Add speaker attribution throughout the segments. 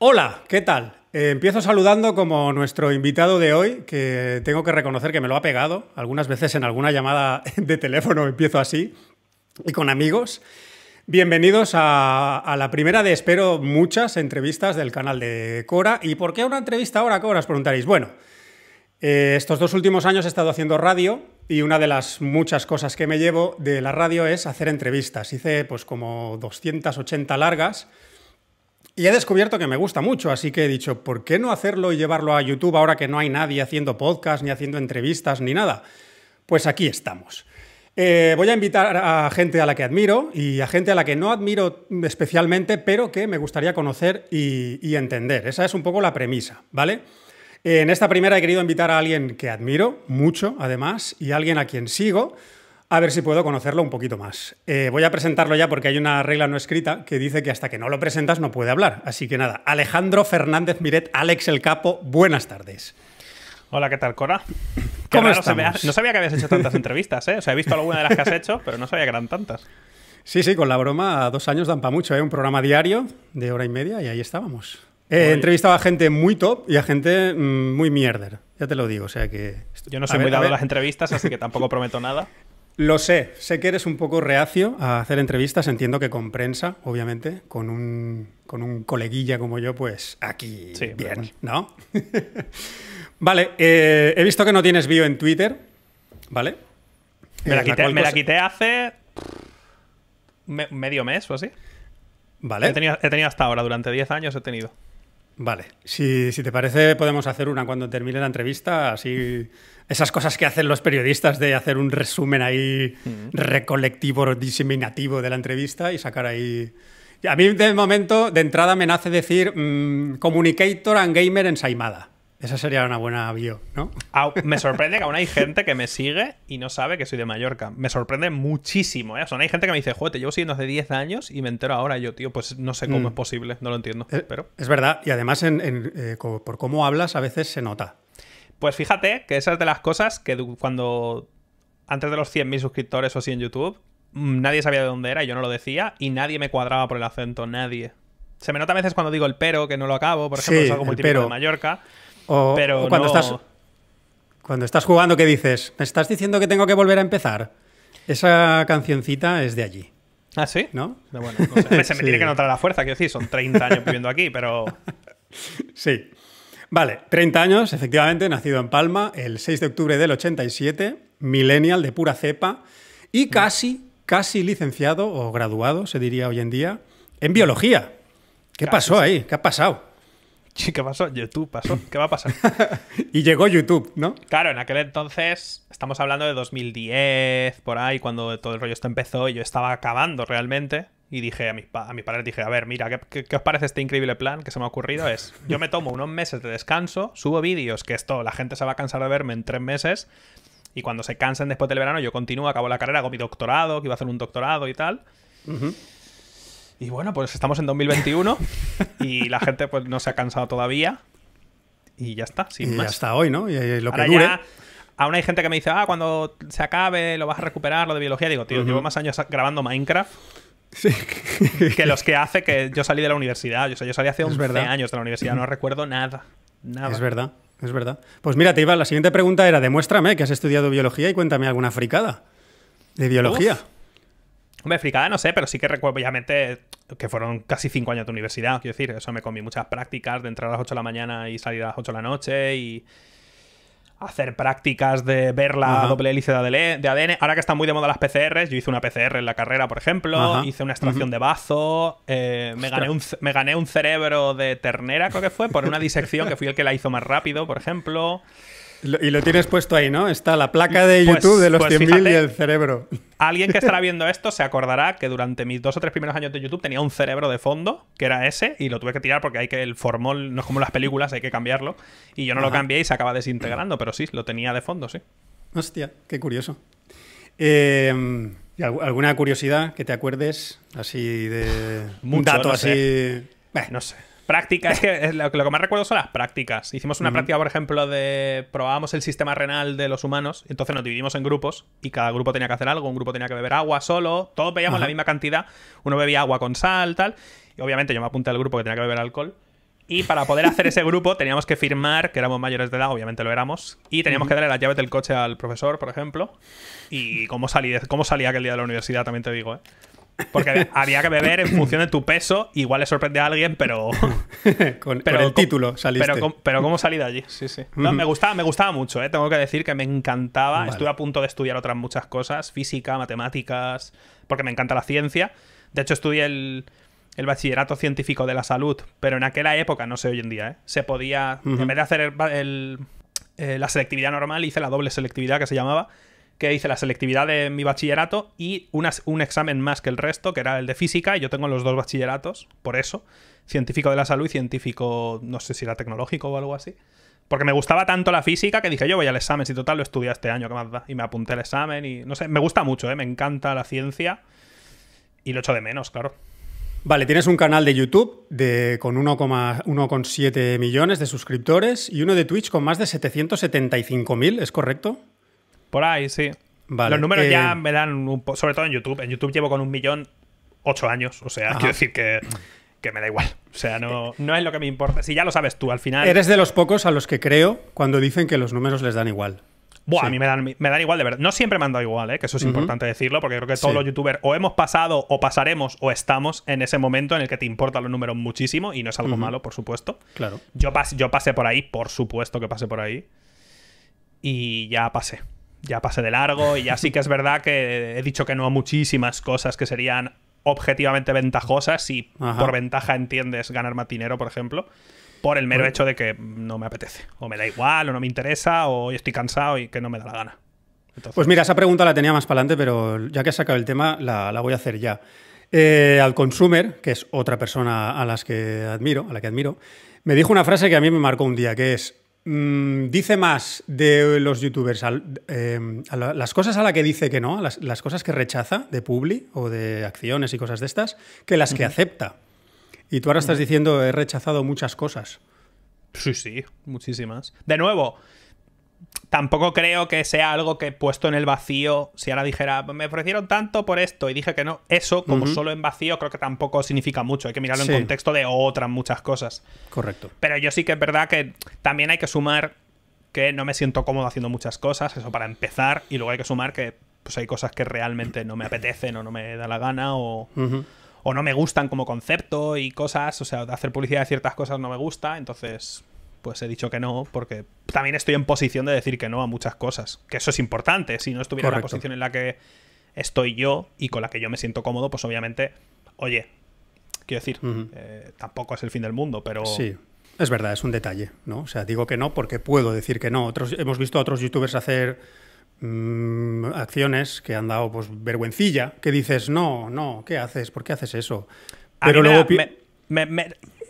Speaker 1: Hola, ¿qué tal? Eh, empiezo saludando como nuestro invitado de hoy, que tengo que reconocer que me lo ha pegado. Algunas veces en alguna llamada de teléfono empiezo así y con amigos. Bienvenidos a, la primera de, espero, muchas entrevistas del canal de Cora. ¿Y por qué una entrevista ahora, Cora? Os preguntaréis. Bueno, eh, estos dos últimos años he estado haciendo radio y una de las muchas cosas que me llevo de la radio es hacer entrevistas. Hice pues como 280 largas y he descubierto que me gusta mucho, así que he dicho, ¿por qué no hacerlo y llevarlo a YouTube ahora que no hay nadie haciendo podcast, ni haciendo entrevistas, ni nada? Pues aquí estamos. Eh, voy a invitar a gente a la que admiro y a gente a la que no admiro especialmente, pero que me gustaría conocer y, y entender. Esa es un poco la premisa, ¿vale? En esta primera he querido invitar a alguien que admiro mucho, además, y alguien a quien sigo a ver si puedo conocerlo un poquito más. Eh, voy a presentarlo ya porque hay una regla no escrita que dice que hasta que no lo presentas no puede hablar. Así que nada, Alejandro Fernández Miret, Alex el Capo, buenas tardes. Hola, ¿qué tal, Cora?
Speaker 2: ¿Cómo estamos?
Speaker 1: No sabía que habías hecho tantas entrevistas, ¿eh? O sea, he visto alguna de las que has hecho, pero no sabía que eran tantas. Sí, sí, con la broma, dos años dan para mucho, ¿eh? Un programa diario de hora y media y ahí estábamos. He entrevistado a gente muy top y a gente mm, muy mierder, ya te lo digo, o sea que... Yo no soy muy dado a las entrevistas, así que tampoco prometo nada. Lo sé, sé que eres un poco reacio a hacer entrevistas, entiendo que con prensa, obviamente, con un, coleguilla como yo, pues aquí sí, bien, ¿no? vale, eh, he visto que no tienes bio en Twitter, ¿vale? Me la, eh, quité, hace medio mes o así. Vale. He tenido, he tenido hasta ahora, durante 10 años he tenido. Vale, si, si, te parece podemos hacer una cuando termine la entrevista, así esas cosas que hacen los periodistas de hacer un resumen ahí mm. recolectivo, diseminativo de la entrevista y sacar ahí... A mí de momento, de entrada, me nace decir mm, communicator and gamer ensaimada. Esa sería una buena bio, ¿no? me
Speaker 2: sorprende que aún hay gente que me sigue y no sabe que soy de Mallorca. Me sorprende muchísimo, ¿eh? O hay gente que me dice, joder, llevo siguiendo hace 10 años y me entero ahora. yo, tío, pues no sé cómo mm. es posible, no lo entiendo. Es, eh, pero...
Speaker 1: es verdad, y además eh, por cómo hablas a veces se nota.
Speaker 2: Pues fíjate que esas es de las cosas que cuando... Antes de los 100.000 suscriptores o así en YouTube, mm, nadie sabía de dónde era y yo no lo decía y nadie me cuadraba por el acento, nadie. Se me nota a veces cuando digo el pero, que no lo acabo, por ejemplo, es algo muy de Mallorca
Speaker 1: cuando, estás, jugando, ¿qué dices? ¿Me estás diciendo que tengo que volver a empezar? Esa cancioncita es de allí. ¿Ah, sí? Ah, se me tiene que notar la
Speaker 2: fuerza, quiero decir, son 30 años viviendo aquí, pero...
Speaker 1: Sí. Vale, 30 años, efectivamente, nacido en Palma el 6 de octubre del 87, millennial de pura cepa y casi, casi licenciado o graduado, se diría hoy en día, en biología. ¿Qué pasó ahí? ¿Qué ha pasado? ¿Qué pasó? YouTube pasó. ¿Qué va a pasar? y llegó YouTube, ¿no? Claro,
Speaker 2: en aquel entonces, estamos hablando de 2010, por ahí, cuando todo el rollo esto empezó y yo estaba acabando realmente. Y dije a mis, a padres, dije, a ver, mira, ¿qué, os parece este increíble plan que se me ha ocurrido? Es, yo me tomo unos meses de descanso, subo vídeos, que esto, la gente se va a cansar de verme en tres meses, y cuando se cansen después del verano, yo continúo, acabo la carrera, hago mi doctorado, que iba a hacer un doctorado y tal. Y bueno, pues estamos en 2021 y la gente pues no se ha cansado todavía. Y ya está, sin más. Ya está
Speaker 1: hoy, ¿no? Y, lo
Speaker 2: aún hay gente que me dice, ah, cuando se acabe lo vas a recuperar, lo de biología. Digo, tío, llevo más años grabando Minecraft que los que hace que yo salí de la universidad. Yo, yo salí hace 11 años de la universidad, no recuerdo nada. Nada. Es verdad,
Speaker 1: es verdad. Pues mira, te iba, la siguiente pregunta era, demuéstrame que has estudiado biología y cuéntame alguna fricada de biología.
Speaker 2: Hombre, fricada no sé, pero sí que recuerdo, obviamente, que fueron casi cinco años de universidad, quiero decir, eso me comí muchas prácticas de entrar a las 8 de la mañana y salir a las 8 de la noche y hacer prácticas de ver la doble hélice de, ADN. Ahora que están muy de moda las PCRs, yo hice una PCR en la carrera, por ejemplo, hice una extracción de bazo, eh, me gané un cerebro de ternera, creo que fue, por una disección que fui el que la hizo más rápido, por ejemplo.
Speaker 1: Y lo tienes puesto ahí, ¿no? Está la placa de pues, YouTube de los 100.000 pues y el cerebro.
Speaker 2: Alguien que estará viendo esto se acordará que durante mis dos o tres primeros años de YouTube tenía un cerebro de fondo, que era ese, y lo tuve que tirar porque hay que el formol, no es como las películas, hay que cambiarlo. Y yo no lo cambié y se acaba desintegrando, pero sí, lo tenía de
Speaker 1: fondo, sí. Hostia, qué curioso. Em, ¿Alguna curiosidad que te acuerdes? Así de. un dato así. no sé.
Speaker 2: Prácticas, es que lo, que más recuerdo son las prácticas. Hicimos una práctica, por ejemplo, de probábamos el sistema renal de los humanos, entonces nos dividimos en grupos y cada grupo tenía que hacer algo, un grupo tenía que beber agua solo, todos bebíamos la misma cantidad, uno bebía agua con sal, tal, y obviamente yo me apunté al grupo que tenía que beber alcohol. Y para poder hacer ese grupo teníamos que firmar que éramos mayores de edad, obviamente lo éramos, y teníamos que darle las llaves del coche al profesor, por ejemplo. Y cómo salía cómo aquel día de la universidad, también te digo, ¿eh?
Speaker 1: Porque había que beber en función
Speaker 2: de tu peso. Igual le sorprende a alguien, pero.
Speaker 1: con, pero el título saliste.
Speaker 2: Pero, cómo salí de allí, sí, sí. me, gustaba, me gustaba mucho, eh. tengo que decir que me encantaba. Estuve a punto de estudiar otras muchas cosas: física, matemáticas, porque me encanta la ciencia. De hecho, estudié el, bachillerato científico de la salud, pero en aquella época, no sé hoy en día, eh, se podía. En vez de hacer eh, la selectividad normal, hice la doble selectividad que se llamaba que hice la selectividad de mi bachillerato y un examen más que el resto, que era el de física, y yo tengo los dos bachilleratos, por eso, científico de la salud y científico, no sé si era tecnológico o algo así. Porque me gustaba tanto la física que dije, yo voy al examen, si total lo estudié este año, ¿qué más da? Y me apunté al examen y no sé, me gusta mucho, ¿eh? me encanta la ciencia y lo echo de menos, claro.
Speaker 1: Vale, tienes un canal de YouTube de, con 1,7 millones de suscriptores y uno de Twitch con más de mil ¿es correcto?
Speaker 2: Por ahí, sí.
Speaker 1: Los números ya eh,
Speaker 2: me dan un sobre todo en YouTube. En YouTube llevo con un millón ocho años. O sea, quiero decir que, que, me da igual. O sea, no, no es lo que me importa. Si ya lo sabes tú, al final. Eres de
Speaker 1: los pocos a los que creo cuando dicen que los números les dan igual.
Speaker 2: Buah, a mí me dan, me dan, igual de verdad. No siempre me han dado igual, ¿eh? que eso es importante decirlo, porque creo que todos los youtubers o hemos pasado o pasaremos o estamos en ese momento en el que te importan los números muchísimo y no es algo malo, por supuesto. Claro. Yo, pas, yo pasé por ahí, por supuesto que pasé por ahí. Y ya pasé ya pasé de largo y ya sí que es verdad que he dicho que no a muchísimas cosas que serían objetivamente ventajosas y por ventaja entiendes ganar más dinero, por ejemplo, por el mero hecho de que no me apetece, o me da igual, o no me interesa, o estoy cansado y que no me da la gana.
Speaker 1: Pues mira, esa pregunta la tenía más para adelante, pero ya que he sacado el tema, la, voy a hacer ya. Eh, al consumer, que es otra persona a las que admiro, a la que admiro, me dijo una frase que a mí me marcó un día, que es Mm, dice más de los youtubers em, las cosas a las que dice que no, las, cosas que rechaza de publi o de acciones y cosas de estas, que las que acepta. Y tú ahora estás diciendo, he rechazado muchas cosas. Sí, sí, muchísimas. De nuevo, tampoco
Speaker 2: creo que sea algo que puesto en el vacío, si ahora dijera, me ofrecieron tanto por esto y dije que no, eso como solo en vacío creo que tampoco significa mucho, hay que mirarlo en contexto de otras muchas cosas. Correcto. Pero yo sí que es verdad que también hay que sumar que no me siento cómodo haciendo muchas cosas, eso para empezar, y luego hay que sumar que pues hay cosas que realmente no me apetecen o no me da la gana o... o no me gustan como concepto y cosas, o sea, hacer publicidad de ciertas cosas no me gusta, entonces pues he dicho que no, porque también estoy en posición de decir que no a muchas cosas. Que eso es importante. Si no estuviera en la posición en la que estoy yo y con la que yo me siento cómodo, pues obviamente, oye, quiero decir, eh, tampoco es el fin del mundo, pero. Sí.
Speaker 1: Es verdad, es un detalle, ¿no? O sea, digo que no porque puedo decir que no. Otros, hemos visto a otros youtubers hacer mm, acciones que han dado pues vergüencilla, que dices, no, no, ¿qué haces? ¿Por qué haces eso? Pero luego... me,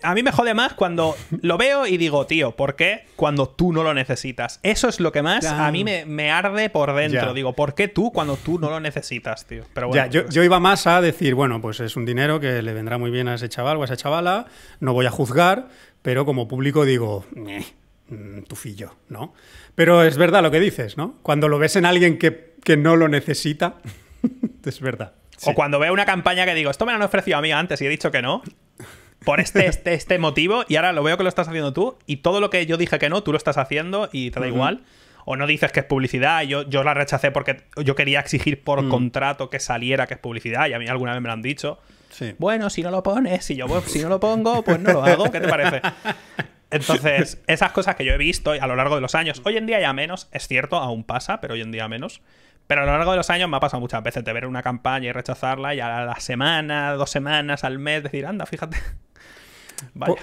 Speaker 1: a mí me jode más
Speaker 2: cuando lo veo y digo, tío, ¿por qué cuando tú no lo necesitas? Eso es lo que más a mí me,
Speaker 1: arde por
Speaker 2: dentro. Digo, ¿por qué tú cuando tú no lo necesitas, tío? Pero pues
Speaker 1: yo, iba más a decir, bueno, pues es un dinero que le vendrá muy bien a ese chaval o a esa chavala, no voy a juzgar, pero como público digo, tu eh, mm, tufillo, ¿no? Pero es verdad lo que dices, ¿no? Cuando lo ves en alguien que, no lo necesita, es verdad. O cuando
Speaker 2: veo una campaña que digo, esto me lo han ofrecido a mí antes y he dicho que no por este, este, este motivo y ahora lo veo que lo estás haciendo tú y todo lo que yo dije que no, tú lo estás haciendo y te da igual. O no dices que es publicidad, yo, yo la rechacé porque yo quería exigir por mm. contrato que saliera que es publicidad y a mí alguna vez me lo han dicho. Bueno, si no lo pones, si yo, si no lo pongo, pues no lo hago, ¿qué te parece? Entonces, esas cosas que yo he visto a lo largo de los años, hoy en día ya menos, es cierto, aún pasa, pero hoy en día menos. Pero a lo largo de los años me ha pasado muchas veces de ver una campaña y rechazarla y a la semana, dos semanas, al mes, decir, anda, fíjate,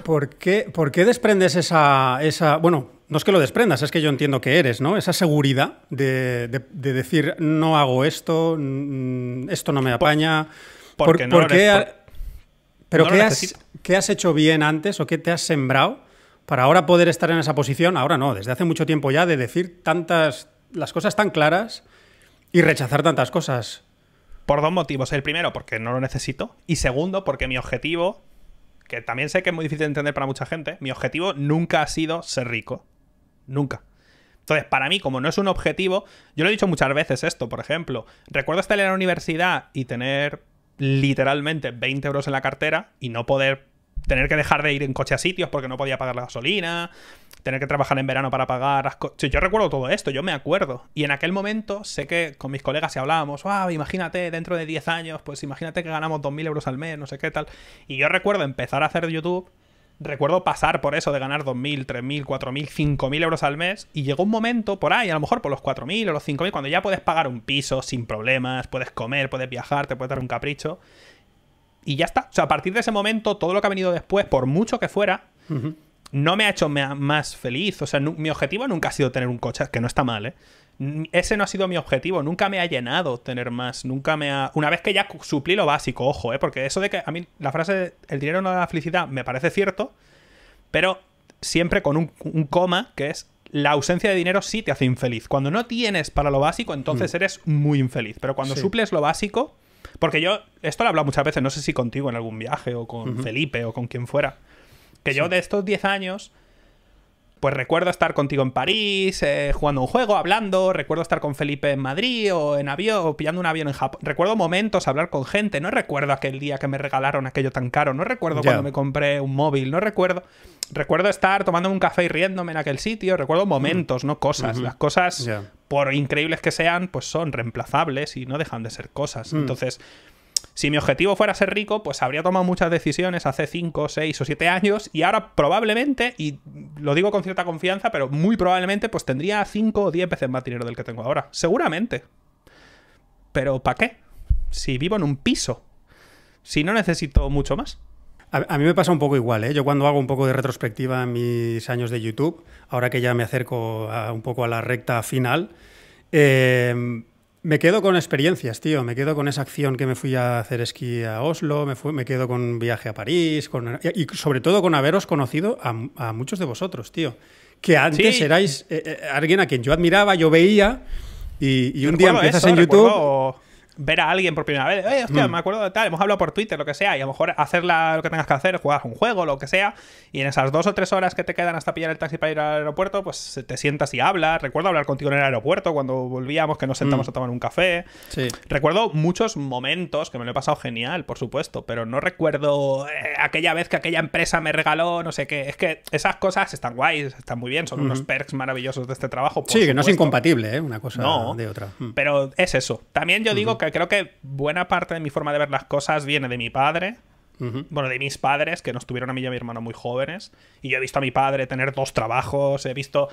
Speaker 1: por, qué, desprendes esa, esa... Bueno, no es que lo desprendas, es que yo entiendo que eres, ¿no? Esa seguridad de, decir, no hago esto, mm, esto no me apaña. Por, porque no qué, ¿Pero qué, has, qué has hecho bien antes o qué te has sembrado para ahora poder estar en esa posición? Ahora no, desde hace mucho tiempo ya, de decir tantas... las cosas tan claras y rechazar tantas cosas. Por dos motivos. El primero,
Speaker 2: porque no lo necesito. Y segundo, porque mi objetivo que también sé que es muy difícil de entender para mucha gente, mi objetivo nunca ha sido ser rico. Nunca. Entonces, para mí, como no es un objetivo, yo lo he dicho muchas veces esto, por ejemplo, recuerdo estar en la universidad y tener literalmente 20 euros en la cartera y no poder tener que dejar de ir en coche a sitios porque no podía pagar la gasolina, tener que trabajar en verano para pagar las Yo recuerdo todo esto, yo me acuerdo. Y en aquel momento sé que con mis colegas si hablábamos, wow, ah, imagínate dentro de 10 años, pues imagínate que ganamos 2.000 euros al mes, no sé qué tal. Y yo recuerdo empezar a hacer YouTube recuerdo pasar por eso de ganar 2.000, 3.000, 4.000, 5.000 euros al mes y llegó un momento por ahí, a lo mejor por los 4.000 o los 5.000, cuando ya puedes pagar un piso sin problemas, puedes comer, puedes viajar, te puedes dar un capricho, y ya está. O sea, a partir de ese momento, todo lo que ha venido después, por mucho que fuera, no me ha hecho más feliz. O sea, mi objetivo nunca ha sido tener un coche, que no está mal, ¿eh? Ese no ha sido mi objetivo, nunca me ha llenado tener más, nunca me ha... Una vez que ya suplí lo básico, ojo, ¿eh? porque eso de que a mí la frase el dinero no da felicidad me parece cierto, pero siempre con un, coma, que es la ausencia de dinero sí te hace infeliz. Cuando no tienes para lo básico, entonces mm. eres muy infeliz, pero cuando suples lo básico, porque yo, esto lo he hablado muchas veces, no sé si contigo en algún viaje o con Felipe o con quien fuera, que yo de estos 10 años, pues recuerdo estar contigo en París, eh, jugando un juego, hablando, recuerdo estar con Felipe en Madrid o en avión, o pillando un avión en Japón. Recuerdo momentos, hablar con gente, no recuerdo aquel día que me regalaron aquello tan caro, no recuerdo cuando me compré un móvil, no recuerdo recuerdo estar tomando un café y riéndome en aquel sitio. Recuerdo mm. momentos, no cosas. Las cosas, por increíbles que sean, pues son reemplazables y no dejan de ser cosas. Mm. Entonces, si mi objetivo fuera ser rico, pues habría tomado muchas decisiones hace 5, 6 o 7 años y ahora probablemente, y lo digo con cierta confianza, pero muy probablemente, pues tendría 5 o 10 veces más dinero del que tengo ahora. Seguramente. Pero ¿para qué? Si vivo en un piso.
Speaker 1: Si no necesito mucho más. A, mí me pasa un poco igual, ¿eh? Yo cuando hago un poco de retrospectiva en mis años de YouTube, ahora que ya me acerco un poco a la recta final, em, me quedo con experiencias, tío. Me quedo con esa acción que me fui a hacer esquí a Oslo, me, quedo con un viaje a París, y sobre todo con haberos conocido a, muchos de vosotros, tío. Que antes erais eh, eh, alguien a quien yo admiraba, yo veía, y, un día empiezas en YouTube
Speaker 2: ver a alguien por primera vez, eh, hostia, mm. me acuerdo de tal, hemos hablado por Twitter, lo que sea, y a lo mejor hacer lo que tengas que hacer, jugar un juego, lo que sea, y en esas dos o tres horas que te quedan hasta pillar el taxi para ir al aeropuerto, pues te sientas y hablas. Recuerdo hablar contigo en el aeropuerto cuando volvíamos, que nos sentamos mm. a tomar un café. Sí. Recuerdo muchos momentos que me lo he pasado genial, por supuesto, pero no recuerdo eh, aquella vez que aquella empresa me regaló, no sé qué. Es que esas cosas están guays, están muy bien, son unos perks maravillosos de este trabajo. sí, que no es incompatible,
Speaker 1: ¿eh? una cosa de otra. Mm.
Speaker 2: Pero es eso. También yo digo que creo que buena parte de mi forma de ver las cosas viene de mi padre. Bueno, de mis padres, que nos tuvieron a mí y a mi hermano muy jóvenes. Y yo he visto a mi padre tener dos trabajos, he visto.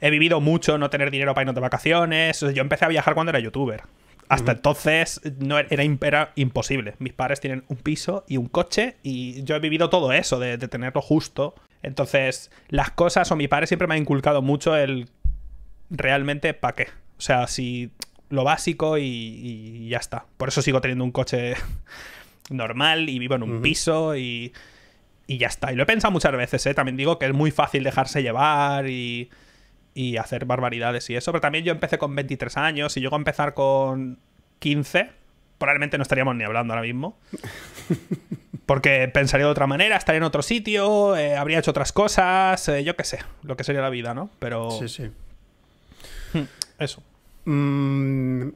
Speaker 2: He vivido mucho no tener dinero para irnos de vacaciones. Yo empecé a viajar cuando era youtuber. Hasta entonces no era, imposible. Mis padres tienen un piso y un coche y yo he vivido todo eso, de, tenerlo justo. Entonces, las cosas o mi padre siempre me ha inculcado mucho el realmente para qué. O sea, si lo básico y, ya está. Por eso sigo teniendo un coche normal y vivo en un piso y, ya está. Y lo he pensado muchas veces, ¿eh? También digo que es muy fácil dejarse llevar y, hacer barbaridades y eso. Pero también yo empecé con 23 años y llego a empezar con 15, probablemente no estaríamos ni hablando ahora mismo. Porque pensaría de otra manera, estaría en otro sitio, eh, habría hecho otras cosas, eh, yo qué sé, lo que sería la vida, ¿no? Pero... Sí, sí.
Speaker 1: Hmm, eso. Mm,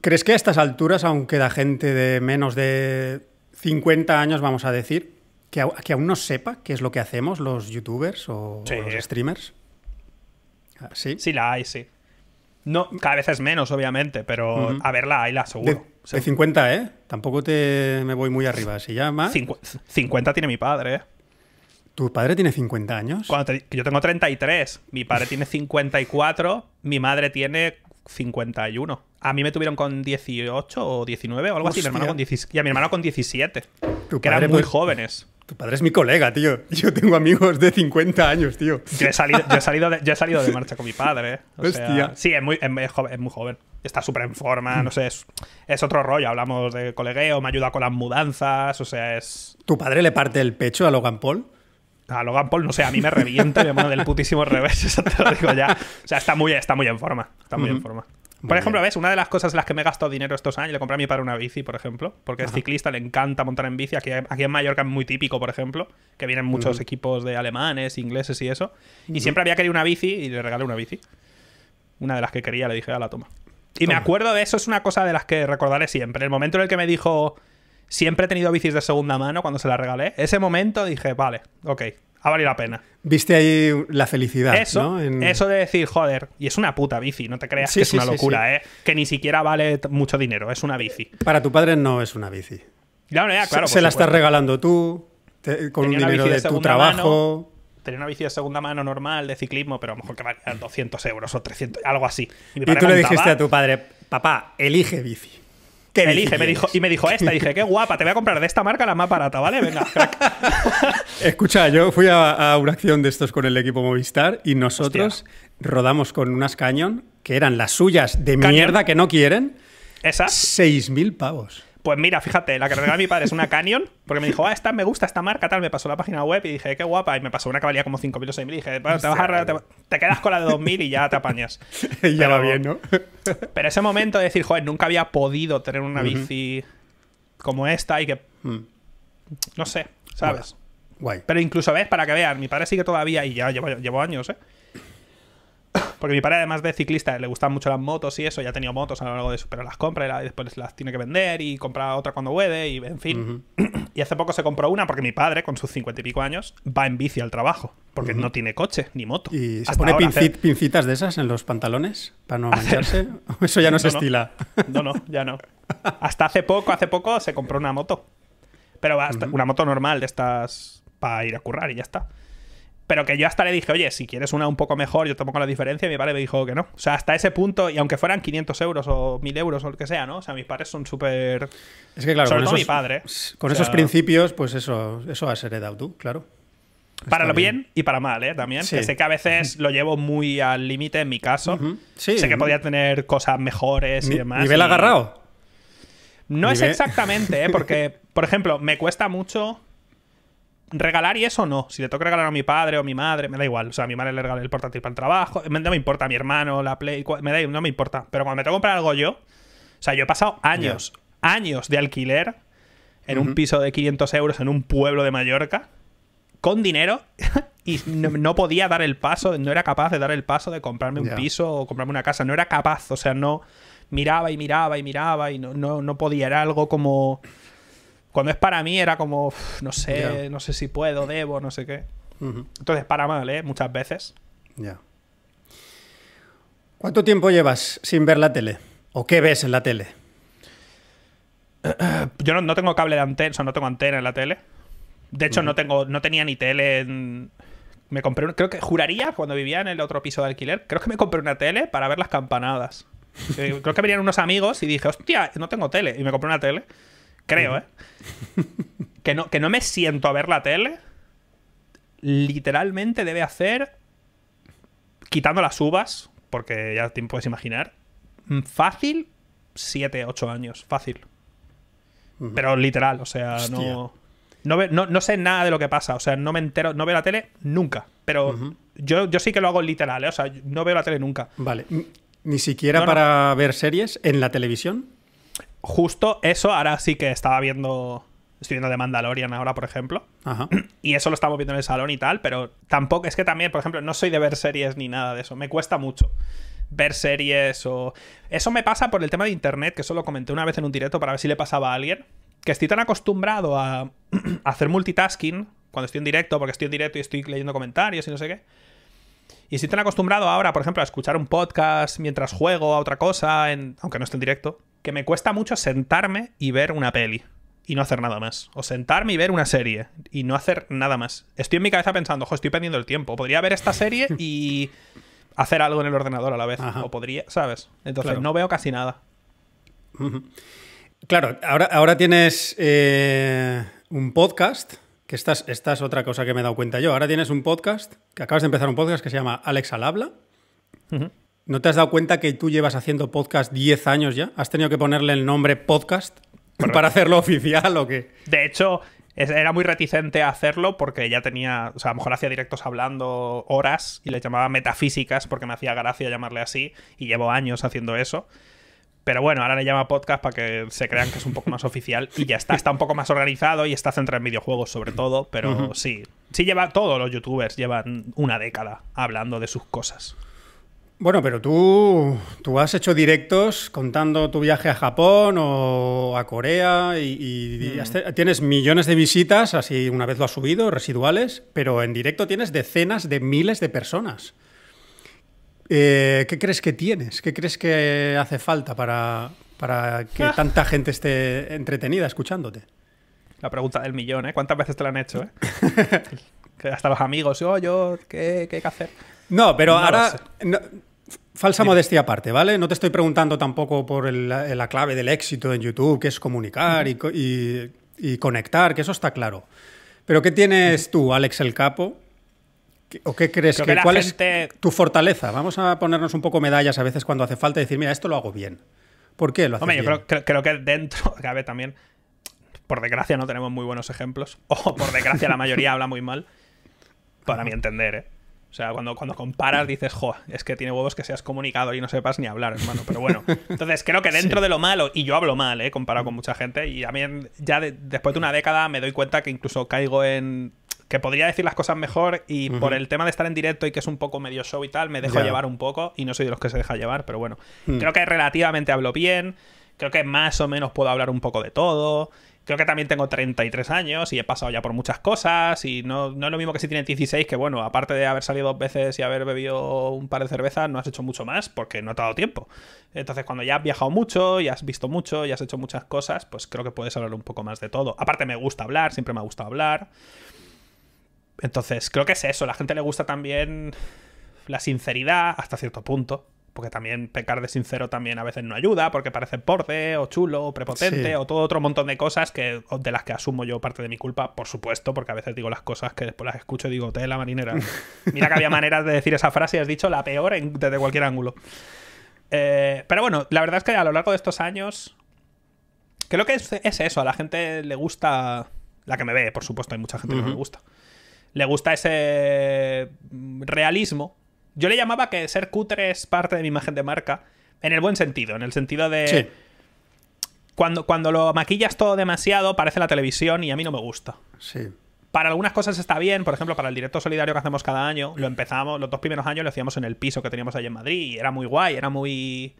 Speaker 1: ¿Crees que a estas alturas aunque la gente de menos de 50 años, vamos a decir, que, que aún no sepa qué es lo que hacemos los youtubers o, los streamers?
Speaker 2: Ah, ¿Sí? sí, la hay, sí. No,
Speaker 1: cada vez es menos,
Speaker 2: obviamente, pero a ver la hay la seguro. De,
Speaker 1: 50, ¿eh? Tampoco
Speaker 2: me voy muy arriba. Si ya más. 50 tiene mi padre, ¿eh? ¿Tu padre tiene 50 años? yo tengo 33, mi padre tiene 54, mi madre tiene 51. A mí me tuvieron con 18 o 19 o algo así, y a mi hermano con 17. que eran muy, jóvenes.
Speaker 1: Tu padre es mi colega, tío. Yo tengo amigos de 50 años, tío. Yo he salido,
Speaker 2: salido, de, marcha con mi padre. ¿eh? sí, es muy, joven, Está súper en forma, mm. no sé, es, es, otro rollo. Hablamos de colegueo, me ayuda con las mudanzas, o sea, es...
Speaker 1: ¿Tu padre le parte el pecho a Logan Paul?
Speaker 2: A Logan Paul, no sé, a mí me revienta, me del putísimo revés, eso te lo digo ya. O sea, está muy, está muy en forma. Está muy en forma. por ejemplo, ¿ves? Una de las cosas en las que me he gastado dinero estos años, le compré a mi padre una bici, por ejemplo, porque es ciclista, le encanta montar en bici. Aquí, aquí, en Mallorca es muy típico, por ejemplo, que vienen muchos equipos de alemanes, ingleses y eso. Y siempre había querido una bici y le regalé una bici. Una de las que quería, le dije, a la toma. Y me acuerdo de eso, es una cosa de las que recordaré siempre. El momento en el que me dijo, Siempre he tenido bicis de segunda mano cuando se la regalé. Ese momento dije, vale, ok, ha valido la pena.
Speaker 1: Viste ahí la felicidad. Eso, ¿no? eso
Speaker 2: de decir, joder, y es una puta bici, no te creas que es una locura, ¿eh? Que ni siquiera vale mucho dinero, es una bici. Para tu padre no es una bici.
Speaker 1: No, claro, se, la estás regalando tú, con un dinero de, tu trabajo.
Speaker 2: tenía una bici de segunda mano normal de ciclismo, pero a lo mejor que valía 200 euros o 300, algo así. ¿Y tú le dijiste a tu padre, papá, elige bici. Elige, me dijo, y me dijo esta. Dije, qué guapa, te voy a comprar de esta marca la más barata, ¿vale? Venga,
Speaker 1: Escucha, yo fui a, una acción de estos con el equipo Movistar y nosotros rodamos con unas Canyon, que eran las suyas de mierda que no quieren. Esas. 6.000 pavos. Pues mira, fíjate,
Speaker 2: la que de mi padre es una Canyon, porque me dijo, ah, esta me gusta, esta marca, tal. Me pasó la página web y dije, qué guapa. Y me pasó una que como 5.000 o 6.000. Y dije, bueno, te, vas a, te, quedas con la de 2.000 y ya te apañas. y ya va bien, ¿no? pero ese momento de decir, joder, nunca había podido tener una bici como esta y que. Mm. No sé, ¿sabes? Guay. Pero incluso, ¿ves? Para que vean, mi padre sigue todavía y ya llevo, llevo años, ¿eh? Porque mi padre, además de ciclista, le gustan mucho las motos y eso, ya ha tenido motos a lo largo de su, pero las compra y, después las tiene que vender y compra otra cuando puede y en fin. Y hace poco se compró una porque mi padre, con sus cincuenta y pico años, va en bici al trabajo porque no tiene coche ni moto. ¿Y se pone pincitas
Speaker 1: de esas en los pantalones para no mancharse? Eso ya no, se estila.
Speaker 2: No, no, ya no. Hasta hace poco, hace poco se compró una moto. Pero hasta una moto normal de estas para ir a currar y ya está pero que yo hasta le dije, oye, si quieres una un poco mejor, yo te pongo la diferencia, y mi padre me dijo que no. O sea, hasta ese punto, y aunque fueran 500 euros o 1000 euros o lo que sea, ¿no? O sea, mis padres son súper... Es que claro, sobre todo mi padre. Con esos
Speaker 1: principios, pues eso, eso has heredado tú, claro. Para lo bien,
Speaker 2: y para mal, ¿eh? También. Que sé que a veces lo llevo muy al límite en mi caso. sí. Sé que podía tener cosas mejores y demás. ¿Nivel agarrado? No es exactamente, ¿eh? Porque, por ejemplo, me cuesta mucho regalar y eso no. Si le toca regalar a mi padre o a mi madre, me da igual. O sea, a mi madre le regalé el portátil para el trabajo. No me importa, a mi hermano, la Play, no me importa. Pero cuando me tengo que comprar algo yo, o sea, yo he pasado años, años de alquiler en un piso de 500 euros en un pueblo de Mallorca, con dinero, y no, podía dar el paso, no era capaz de dar el paso de comprarme un piso o comprarme una casa. No era capaz, o sea, no miraba y miraba y miraba y no, no podía. Era algo como cuando es para mí era como, no sé, no sé si puedo, debo, no sé qué.
Speaker 1: Entonces para mal, ¿eh? Muchas veces. Ya. ¿Cuánto tiempo llevas sin ver la tele? ¿O qué ves en la tele? Yo
Speaker 2: no, tengo cable de antena, o no tengo antena en la tele. De hecho, no tengo, no tenía ni tele. Me compré, creo que juraría cuando vivía en el otro piso de alquiler, creo que me compré una tele para ver las campanadas. Eh, creo que venían unos amigos y dije, hostia, no tengo tele. Y me compré una tele creo, ¿eh? que, no, que no me siento a ver la tele, literalmente debe hacer, quitando las uvas, porque ya te puedes imaginar, mm, fácil 7, 8 años, fácil. Pero literal, o sea, no no, sé nada de lo que pasa, o sea, no me entero, no veo la tele nunca, pero yo, yo sí que lo hago literal, ¿eh? o sea, no veo la tele nunca. Vale, ni
Speaker 1: siquiera para ver series en la televisión justo eso, ahora sí que estaba
Speaker 2: viendo. Estoy viendo de Mandalorian ahora, por ejemplo. Ajá. Y eso lo estamos viendo en el salón y tal, pero tampoco. Es que también, por ejemplo, no soy de ver series ni nada de eso. Me cuesta mucho ver series o. Eso me pasa por el tema de internet, que eso lo comenté una vez en un directo para ver si le pasaba a alguien. Que estoy tan acostumbrado a, hacer multitasking cuando estoy en directo, porque estoy en directo y estoy leyendo comentarios y no sé qué. Y estoy tan acostumbrado ahora, por ejemplo, a escuchar un podcast mientras juego a otra cosa, aunque no esté en directo, que me cuesta mucho sentarme y ver una peli y no hacer nada más. O sentarme y ver una serie y no hacer nada más. Estoy en mi cabeza pensando, ojo, estoy perdiendo el tiempo. Podría ver esta serie y hacer algo en el ordenador a la vez. O podría, ¿sabes?
Speaker 1: Entonces no veo casi nada. Claro, ahora, ahora tienes eh, un podcast, que esta es, otra cosa que me he dado cuenta yo. Ahora tienes un podcast, que acabas de empezar un podcast que se llama Alex al habla. ¿No te has dado cuenta que tú llevas haciendo podcast 10 años ya? ¿Has tenido que ponerle el nombre podcast para hacerlo oficial o qué? De hecho, era muy reticente a hacerlo porque ya tenía, o sea, a lo mejor hacía
Speaker 2: directos hablando horas y le llamaba metafísicas porque me hacía gracia llamarle así y llevo años haciendo eso. Pero bueno, ahora le llama podcast para que se crean que es un poco más oficial y ya está, está un poco más organizado y está centrado en videojuegos sobre todo, pero sí, sí lleva, todos los youtubers llevan una década hablando de sus cosas.
Speaker 1: Bueno, pero tú, tú has hecho directos contando tu viaje a Japón o a Corea y, mm. tienes millones de visitas, así una vez lo has subido, residuales, pero en directo tienes decenas de miles de personas. Eh, ¿Qué crees que tienes? ¿Qué crees que hace falta para, que tanta gente esté entretenida escuchándote? La pregunta del millón, ¿eh? ¿Cuántas veces te la han hecho? Eh? hasta los amigos, oh, yo, yo, ¿qué, hay que hacer? No, pero ahora Falsa modestia aparte, ¿vale? No te estoy preguntando tampoco por la clave del éxito en YouTube, que es comunicar y, conectar, que eso está claro. Pero ¿qué tienes tú, Alex el Capo? ¿O qué crees que, cuál es tu fortaleza? Vamos a ponernos un poco medallas a veces cuando hace falta y decir, mira, esto lo hago bien. ¿Por qué lo haces Hombre, yo Creo, que dentro cabe también,
Speaker 2: por desgracia no tenemos muy buenos ejemplos, o por desgracia la mayoría habla muy mal, para mi entender, ¿eh? O sea, cuando, cuando comparas dices, jo, es que tiene huevos que seas comunicado y no sepas ni hablar, hermano. Pero bueno, entonces creo que dentro de lo malo, y yo hablo mal, ¿eh? Comparado con mucha gente, y a mí ya después de una década me doy cuenta que incluso caigo en que podría decir las cosas mejor y por el tema de estar en directo y que es un poco medio show y tal, me dejo llevar un poco y no soy de los que se deja llevar, pero bueno, mm. creo que relativamente hablo bien, creo que más o menos puedo hablar un poco de todo creo que también tengo 33 años y he pasado ya por muchas cosas y no, es lo mismo que si tienes 16, que bueno, aparte de haber salido dos veces y haber bebido un par de cervezas, no has hecho mucho más porque no te ha dado tiempo. Entonces, cuando ya has viajado mucho y has visto mucho y has hecho muchas cosas, pues creo que puedes hablar un poco más de todo. Aparte, me gusta hablar, siempre me ha gustado hablar. Entonces, creo que es eso. A la gente le gusta también la sinceridad hasta cierto punto. Porque también pecar de sincero también a veces no ayuda, porque parece porte, o chulo o prepotente o todo otro montón de cosas que, de las que asumo yo parte de mi culpa, por supuesto, porque a veces digo las cosas que después las escucho y digo, te la marinera. Mira que había maneras de decir esa frase y has dicho la peor desde cualquier ángulo. Eh, pero bueno, la verdad es que a lo largo de estos años, creo que es, es, eso, a la gente le gusta, la que me ve, por supuesto, hay mucha gente que no me gusta, le gusta ese realismo yo le llamaba que ser cutre es parte de mi imagen de marca. En el buen sentido, en el sentido de. Sí. Cuando, cuando lo maquillas todo demasiado, parece la televisión y a mí no me gusta. Sí. Para algunas cosas está bien, por ejemplo, para el directo solidario que hacemos cada año, lo mm. empezamos, los dos primeros años lo hacíamos en el piso que teníamos allí en Madrid y era muy guay, era muy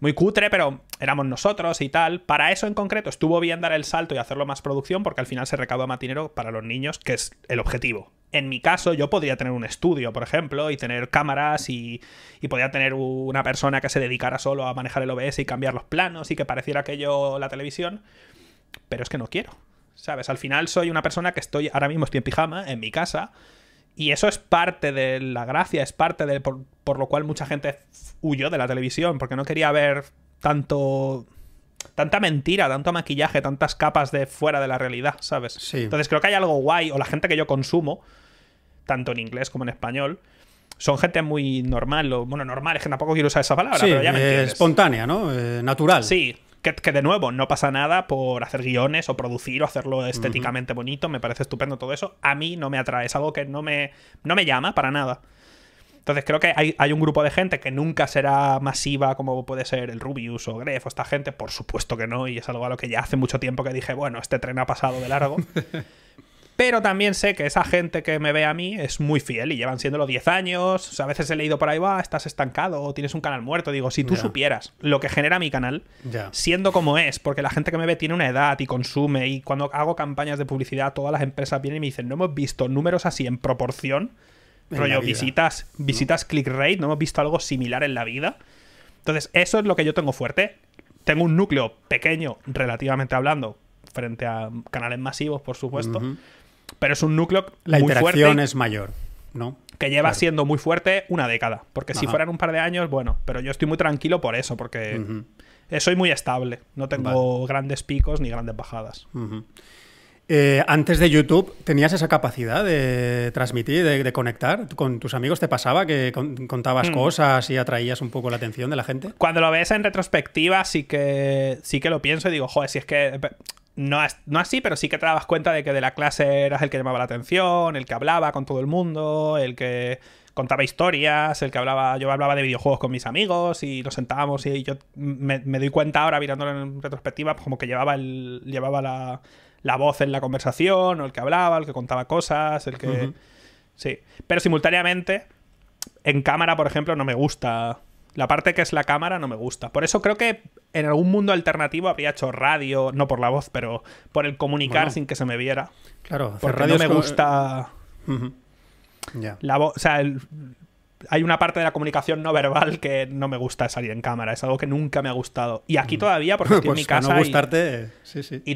Speaker 2: muy cutre, pero éramos nosotros y tal. Para eso en concreto estuvo bien dar el salto y hacerlo más producción porque al final se recaudó más dinero para los niños, que es el objetivo. En mi caso, yo podría tener un estudio, por ejemplo, y tener cámaras y, y podría tener una persona que se dedicara solo a manejar el OBS y cambiar los planos y que pareciera aquello la televisión. Pero es que no quiero. ¿Sabes? Al final soy una persona que estoy, ahora mismo estoy en pijama, en mi casa, y eso es parte de la gracia, es parte de por, lo cual mucha gente huyó de la televisión, porque no quería ver tanto. Tanta mentira, tanto maquillaje, tantas capas de fuera de la realidad, ¿sabes? Entonces creo que hay algo guay, o la gente que yo consumo, tanto en inglés como en español, son gente muy normal, o bueno, normal, es que tampoco quiero usar esa palabra, pero ya me Espontánea, ¿no? Eh, natural. Sí, que, de nuevo, no pasa nada por hacer guiones o producir o hacerlo estéticamente bonito, me parece estupendo todo eso. A mí no me atrae, es algo que no me, no me llama para nada. Entonces creo que hay, hay, un grupo de gente que nunca será masiva como puede ser el Rubius o Gref o esta gente, por supuesto que no, y es algo a lo que ya hace mucho tiempo que dije, bueno, este tren ha pasado de largo. Pero también sé que esa gente que me ve a mí es muy fiel y llevan siéndolo 10 años. a veces he leído por ahí, va, estás estancado o tienes un canal muerto. Digo, si tú supieras lo que genera mi canal, siendo como es, porque la gente que me ve tiene una edad y consume. Y cuando hago campañas de publicidad, todas las empresas vienen y me dicen, no hemos visto números así en proporción. rollo, visitas, visitas click rate, no hemos visto algo similar en la vida. Entonces, eso es lo que yo tengo fuerte. Tengo un núcleo pequeño, relativamente hablando, frente a canales masivos, por supuesto. Pero es un núcleo La interacción es
Speaker 1: mayor, ¿no?
Speaker 2: Que lleva siendo muy fuerte una década. Porque si fueran un par de años, bueno, pero yo estoy muy tranquilo por eso, porque eh, soy muy estable. No tengo grandes picos ni grandes bajadas.
Speaker 1: Eh, antes de YouTube, ¿tenías esa capacidad de transmitir, de, conectar? ¿Con tus amigos te pasaba que contabas hmm. cosas y atraías un poco la atención de la gente?
Speaker 2: Cuando lo ves en retrospectiva, que, sí que lo pienso y digo, joder, si es que no, así, pero sí que te dabas cuenta de que de la clase eras el que llamaba la atención, el que hablaba con todo el mundo, el que contaba historias, el que hablaba, yo hablaba de videojuegos con mis amigos y nos sentábamos y yo me, doy cuenta ahora mirándolo en retrospectiva pues como que llevaba, el, llevaba la, voz en la conversación, o el que hablaba, el que contaba cosas, el que... Sí, pero simultáneamente en cámara, por ejemplo, no me gusta la parte que es la cámara no me gusta. Por eso creo que en algún mundo alternativo habría hecho radio, no por la voz, pero por el comunicar sin que se me viera. Claro, por radio me gusta. Ya. o sea, hay una parte de la comunicación no verbal que no me gusta salir en cámara. Es algo que nunca me ha gustado. Y aquí todavía, porque estoy en pues mi casa. gustarte, sí, sí. Y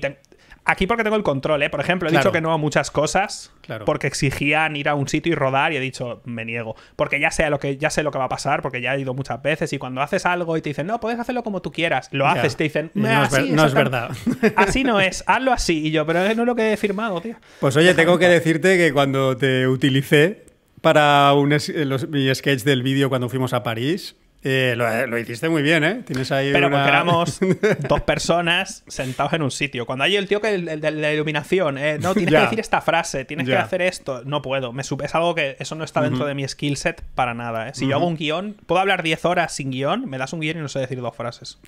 Speaker 2: Aquí porque tengo el control, ¿eh? Por ejemplo, he dicho que no a muchas cosas porque exigían ir a un sitio y rodar y he dicho, me niego. Porque ya sé, lo que, ya sé lo que va a pasar, porque ya he ido muchas veces y cuando haces algo y te dicen, no, puedes hacerlo como tú quieras, lo haces, te dicen, no, es, no es verdad. Así no es, hazlo así. Y yo, pero no es lo que he firmado, tío.
Speaker 1: Pues oye, tengo que decirte que cuando te utilicé para un, los, mi sketch del vídeo cuando fuimos a París, eh, eh, lo, hiciste muy bien, ¿eh? Pero cuando éramos dos personas sentados en un sitio. Cuando hay el tío que
Speaker 2: de la iluminación, eh, no, tienes que decir esta frase, tienes que hacer esto. No puedo. es algo que eso no está dentro de mi skill set para nada. Si yo hago un guión, puedo hablar 10 horas sin guión, me das un guión y no
Speaker 1: sé decir dos frases.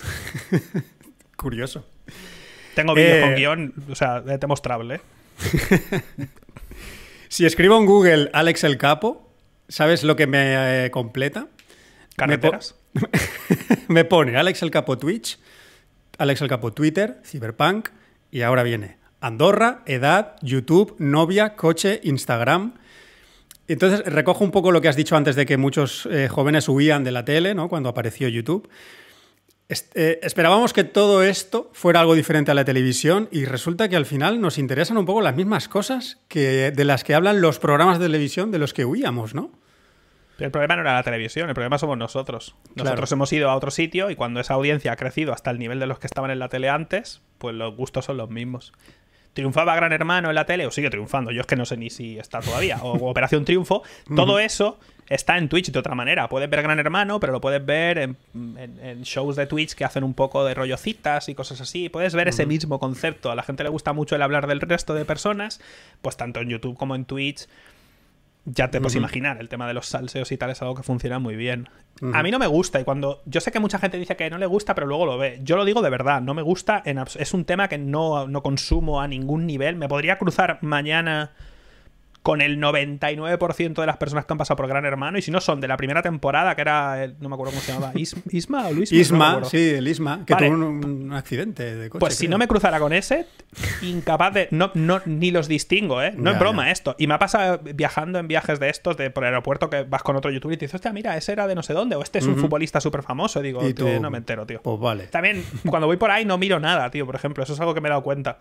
Speaker 1: Curioso. Tengo vídeos con guión, o sea, demostrable. si escribo en Google Alex el Capo, ¿sabes lo que me completa? Me, pone Alex el Capo Twitch, Alex el Capo Twitter, Cyberpunk, y ahora viene Andorra, edad, YouTube, novia, coche, Instagram. Entonces recojo un poco lo que has dicho antes de que muchos eh, jóvenes huían de la tele, ¿no? Cuando apareció YouTube. Eh, esperábamos que todo esto fuera algo diferente a la televisión y resulta que al final nos interesan un poco las mismas cosas que de las que hablan los programas de televisión de los que huíamos, ¿no?
Speaker 2: El problema no era la televisión, el problema somos nosotros. Nosotros hemos ido a otro sitio y cuando esa audiencia ha crecido hasta el nivel de los que estaban en la tele antes, pues los gustos son los mismos. ¿Triunfaba Gran Hermano en la tele o sigue triunfando? Yo es que no sé ni si está todavía. O Operación Triunfo. Todo eso está en Twitch de otra manera. Puedes ver Gran Hermano, pero lo puedes ver en, shows de Twitch que hacen un poco de rollocitas y cosas así. Puedes ver ese mismo concepto. A la gente le gusta mucho el hablar del resto de personas, pues tanto en YouTube como en Twitch ya te puedes imaginar, el tema de los salseos y tal es algo que funciona muy bien. A mí no me gusta y cuando yo sé que mucha gente dice que no le gusta, pero luego lo ve. Yo lo digo de verdad, no me gusta, en es un tema que no, no consumo a ningún nivel. Me podría cruzar mañana con el 99% de las personas que han pasado por Gran Hermano, y si no son de la primera temporada, que era, no me acuerdo cómo se llamaba,
Speaker 1: Isma o Luis. Isma, sí, el Isma, que tuvo un, accidente de coche. Pues si no
Speaker 2: me cruzara con ese, incapaz de... No, no, ni los distingo, ¿eh? No es broma esto. Y me ha pasado viajando en viajes de estos, de por el aeropuerto, que vas con otro youtuber y te dices, hostia, mira, ese era de no sé dónde, o este es un futbolista súper famoso. Digo, no me entero, tío. Pues vale. También, cuando voy por ahí no miro nada, tío, por ejemplo. Eso es algo que me he dado cuenta.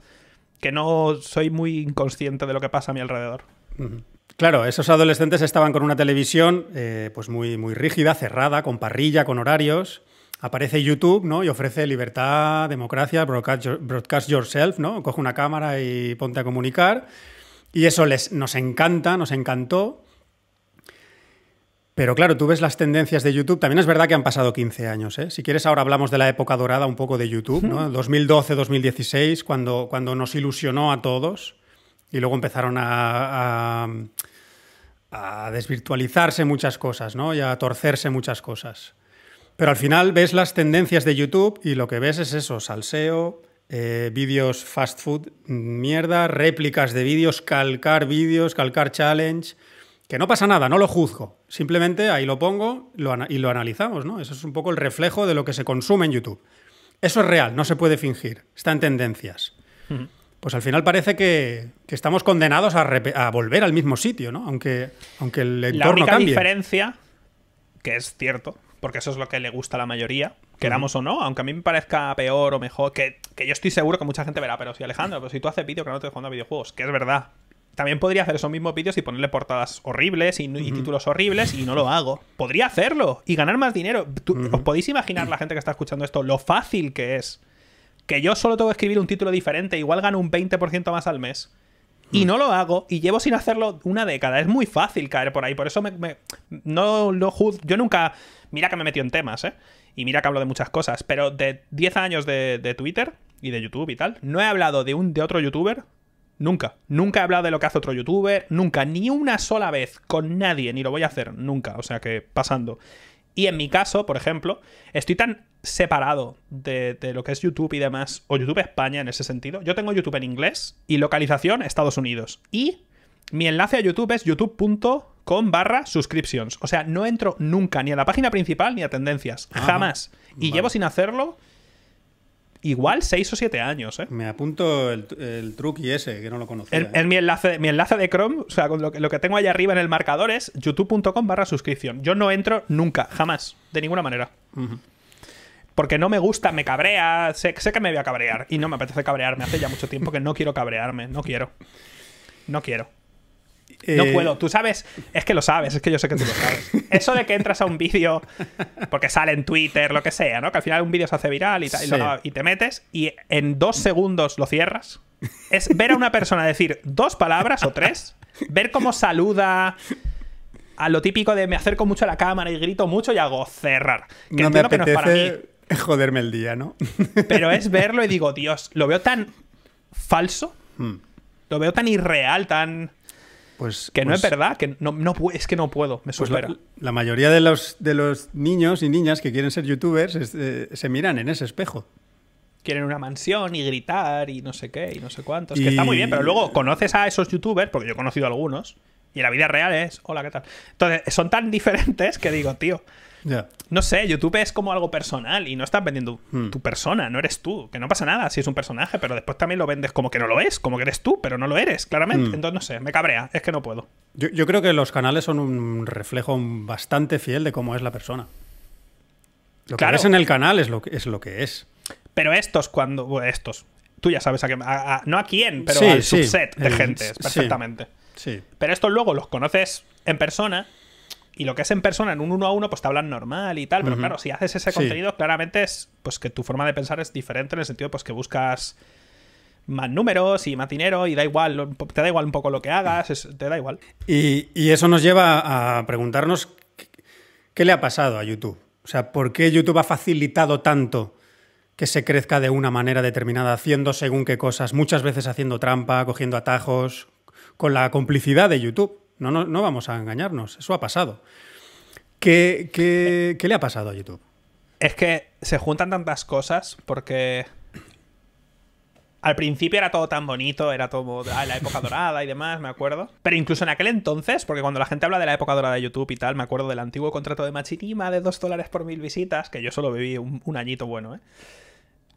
Speaker 1: Que no soy muy inconsciente de lo que pasa a mi alrededor. Claro, esos adolescentes estaban con una televisión eh, pues muy, muy rígida, cerrada, con parrilla, con horarios. Aparece YouTube, ¿no? Y ofrece libertad, democracia, broadcast, yourself, ¿no? Coge una cámara y ponte a comunicar. Y eso les, nos encanta, nos encantó. Pero claro, tú ves las tendencias de YouTube. También es verdad que han pasado 15 años. ¿eh? Si quieres, ahora hablamos de la época dorada un poco de YouTube, ¿no? 2012-2016, cuando, cuando nos ilusionó a todos. Y luego empezaron a, a, desvirtualizarse muchas cosas, ¿no? Y a torcerse muchas cosas. Pero al final ves las tendencias de YouTube y lo que ves es eso, salseo, eh, vídeos fast food, mierda, réplicas de vídeos, calcar vídeos, calcar challenge. Que no pasa nada, no lo juzgo. Simplemente ahí lo pongo y lo analizamos, ¿no? Eso es un poco el reflejo de lo que se consume en YouTube. Eso es real, no se puede fingir. Está en tendencias. Pues al final parece que, estamos condenados a, volver al mismo sitio, ¿no? Aunque, aunque el entorno La única diferencia,
Speaker 2: que es cierto, porque eso es lo que le gusta a la mayoría, queramos o no, aunque a mí me parezca peor o mejor, que, yo estoy seguro que mucha gente verá, pero si Alejandro, pero si tú haces vídeos que no te jugando a videojuegos, que es verdad. También podría hacer esos mismos vídeos y ponerle portadas horribles y, títulos horribles y no lo hago. Podría hacerlo y ganar más dinero. Os podéis imaginar la gente que está escuchando esto lo fácil que es que yo solo tengo que escribir un título diferente, igual gano un 20% más al mes. Y no lo hago y llevo sin hacerlo una década. Es muy fácil caer por ahí. Por eso me, no lo juzgo. Yo nunca. Mira que me metió en temas, ¿eh? Y mira que hablo de muchas cosas. Pero de 10 años de, de, Twitter y de YouTube y tal, no he hablado de, un, de otro youtuber. Nunca. Nunca he hablado de lo que hace otro youtuber. Nunca. Ni una sola vez. Con nadie. Ni lo voy a hacer. Nunca. O sea que pasando. Y en mi caso, por ejemplo, estoy tan separado de, lo que es YouTube y demás, o YouTube España en ese sentido. Yo tengo YouTube en inglés y localización Estados Unidos. Y mi enlace a YouTube es youtube.com barra subscriptions. O sea, no entro nunca ni a la página principal ni a tendencias. Jamás. y llevo sin hacerlo Igual 6 o 7 años, ¿eh? Me apunto el, el
Speaker 1: truqui ese, que no lo conocía. En,
Speaker 2: ¿eh? mi, enlace, mi enlace de Chrome, o sea, lo, que, tengo ahí arriba en el marcador es youtube.com barra suscripción. Yo no entro nunca, jamás, de ninguna manera. Porque no me gusta, me cabrea, sé, que me voy a cabrear y no me apetece cabrearme. Hace ya mucho tiempo que no quiero cabrearme, no quiero. No quiero. Eh, no puedo. Tú sabes, es que lo sabes, es que yo sé que tú lo sabes. Eso de que entras a un vídeo porque sale en Twitter, lo que sea, ¿no? Que al final un vídeo se hace viral y, tal, y, te metes y en dos segundos lo cierras. Es ver a una persona decir dos palabras o tres, ver cómo saluda, a lo típico de me acerco mucho a la cámara y grito mucho y hago cerrar. Que no me que no es para mí.
Speaker 1: joderme el día, ¿no?
Speaker 2: Pero es verlo y digo, Dios, lo veo tan falso, hmm. lo veo tan irreal, tan...
Speaker 1: Pues, que no es pues
Speaker 2: verdad, que no, no, es que
Speaker 1: no puedo, me pues supera. la, mayoría de los, de los niños y niñas que quieren ser youtubers eh, se miran en ese espejo.
Speaker 2: Quieren una mansión y gritar y no sé qué y no sé cuántos. Que está muy bien, pero luego conoces a esos youtubers, porque yo he conocido algunos, y en la vida real es, hola, ¿qué tal? Entonces, son tan diferentes que digo, tío, no sé, YouTube es como algo personal y no estás vendiendo hmm. tu persona, no eres tú. Que no pasa nada si es un personaje, pero después también lo vendes como que no lo es,
Speaker 1: como que eres tú, pero no lo eres, claramente. Hmm. Entonces, no sé, me cabrea, es que no puedo. Yo, creo que los canales son un reflejo bastante fiel de cómo es la persona. Lo que en el canal es lo, que, es lo que es. Pero estos, cuando. Bueno, estos. Tú ya sabes a, qué, no a quién,
Speaker 2: pero al subset de gente, perfectamente. Sí, sí. Pero estos luego los conoces en persona y lo que es en persona, en un uno a uno, pues te hablan normal y tal. Pero claro, si haces ese contenido, claramente es pues que tu forma de pensar es diferente en el sentido pues que buscas más números y más dinero y da igual, te da igual un poco lo que hagas, te da igual.
Speaker 1: Y, eso nos lleva a preguntarnos qué le ha pasado a YouTube. O sea, ¿por qué YouTube ha facilitado tanto que se crezca de una manera determinada, haciendo según qué cosas, muchas veces haciendo trampa, cogiendo atajos, con la complicidad de YouTube? No, vamos a engañarnos, eso ha pasado. ¿Qué, le ha pasado a YouTube? Es que se
Speaker 2: juntan tantas cosas porque al principio era todo tan bonito, era todo la época dorada y demás, me acuerdo. Pero incluso en aquel entonces, porque cuando la gente habla de la época dorada de YouTube y tal, me acuerdo del antiguo contrato de Machinima de dos dólares por mil visitas, que yo solo viví un, un añito bueno, ¿eh?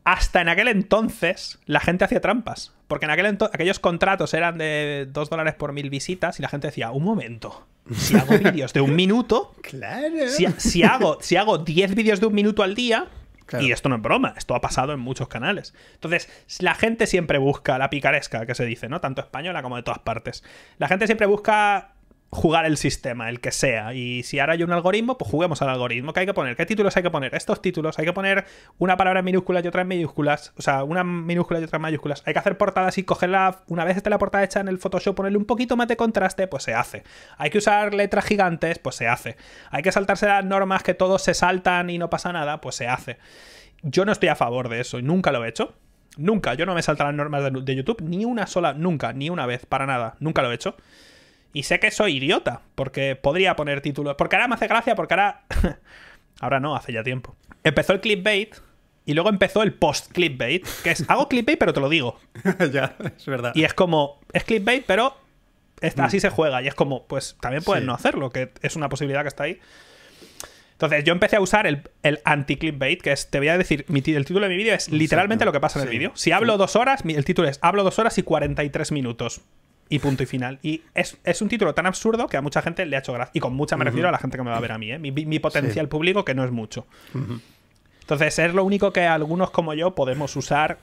Speaker 2: hasta en aquel entonces la gente hacía trampas. Porque en aquel aquellos contratos eran de 2 dólares por mil visitas y la gente decía, un momento, si hago vídeos de un minuto,
Speaker 1: claro. si,
Speaker 2: hago 10 vídeos de un minuto al día, Y esto no es broma, esto ha pasado en muchos canales. Entonces, la gente siempre busca la picaresca, que se dice, ¿no? Tanto española como de todas partes. La gente siempre busca jugar el sistema, el que sea. Y si ahora hay un algoritmo, pues juguemos al algoritmo. ¿Qué hay que poner? ¿Qué títulos hay que poner? Estos títulos. Hay que poner una palabra en minúsculas y otra en mayúsculas. O sea, una minúscula y otra en mayúsculas. Hay que hacer portadas y cogerla. Una vez esté la portada hecha en el Photoshop, ponerle un poquito más de contraste, pues se hace. Hay que usar letras gigantes, pues se hace. Hay que saltarse las normas que todos se saltan y no pasa nada, pues se hace. Yo no estoy a favor de eso y nunca lo he hecho. Nunca, yo no me salto las normas de YouTube, ni una sola, nunca, ni una vez, para nada, nunca lo he hecho. Y sé que soy idiota, porque podría poner títulos. Porque ahora me hace gracia, porque ahora. ahora no, hace ya tiempo. Empezó el clipbait y luego empezó el post clipbait que es hago clipbait, pero te lo digo.
Speaker 1: ya, es verdad.
Speaker 2: Y es como, es clipbait, pero está, así se juega. Y es como, pues también pueden no hacerlo, que es una posibilidad que está ahí. Entonces yo empecé a usar el, el anti que es, te voy a decir, el título de mi vídeo es literalmente lo que pasa en el vídeo. Si hablo dos horas, el título es hablo dos horas y 43 minutos y punto y final. Y es, un título tan absurdo que a mucha gente le ha hecho gracia. Y con mucha me refiero a la gente que me va a ver a mí, ¿eh? mi, potencial público, que no es mucho. Entonces, es lo único que algunos como yo podemos usar.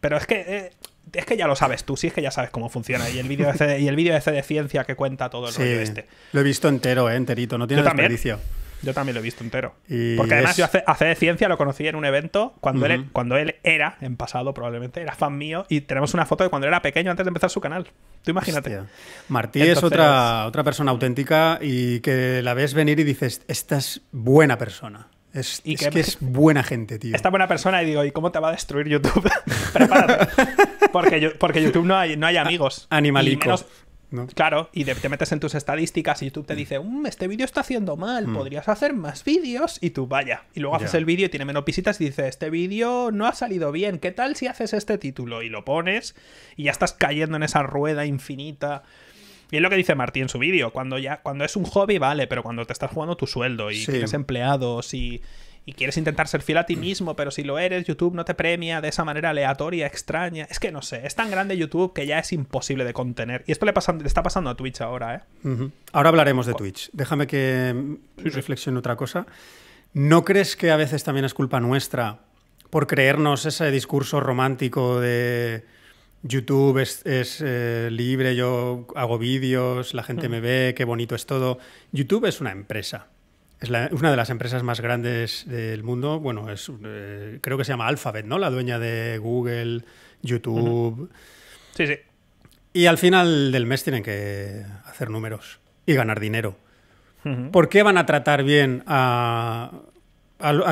Speaker 2: Pero es que. Eh, es que ya lo sabes tú, sí, es que ya sabes cómo funciona. Y el vídeo de, y el vídeo de, Ciencia que cuenta todo el rollo este.
Speaker 1: Lo he visto entero, eh, enterito, no tiene desperdicio.
Speaker 2: Yo también lo he visto entero. Porque además yo hace, de ciencia lo conocí en un evento cuando, él, cuando él era, en pasado probablemente, era fan mío y tenemos una foto de cuando era pequeño antes de empezar su canal. Tú imagínate.
Speaker 1: Martí es otra, otra persona auténtica y que la ves venir y dices, esta es buena persona. Es, que, es buena gente, tío. Esta
Speaker 2: buena persona y digo, ¿y cómo te va a destruir YouTube? Prepárate. Porque, yo, porque YouTube no hay, no hay amigos. Animalico. Claro, y te metes en tus estadísticas y YouTube te dice, mm, este vídeo está haciendo mal, mm. podrías hacer más vídeos y tú vaya. Y luego haces el vídeo y tiene menos visitas y dices, este vídeo no ha salido bien, ¿qué tal si haces este título? Y lo pones y ya estás cayendo en esa rueda infinita. Y es lo que dice martín en su vídeo, cuando ya cuando es un hobby vale, pero cuando te estás jugando tu sueldo y tienes empleados y, y quieres intentar ser fiel a ti mm. mismo, pero si lo eres, YouTube no te premia de esa manera aleatoria, extraña. Es que no sé, es tan grande YouTube que ya es imposible de contener. Y esto le, está pasando a Twitch ahora,
Speaker 1: ¿eh? Ahora hablaremos de oh. Twitch. Déjame que mm, reflexione otra cosa. ¿No crees que a veces también es culpa nuestra por creernos ese discurso romántico de YouTube es, eh, libre, yo hago vídeos, la gente mm. me ve, qué bonito es todo? YouTube es una empresa. Es, una de las empresas más grandes del mundo. Bueno, es, eh, creo que se llama Alphabet, ¿no? La dueña de Google, YouTube. Sí, sí. Y al final del mes tienen que hacer números y ganar dinero. ¿Por qué van a tratar bien a,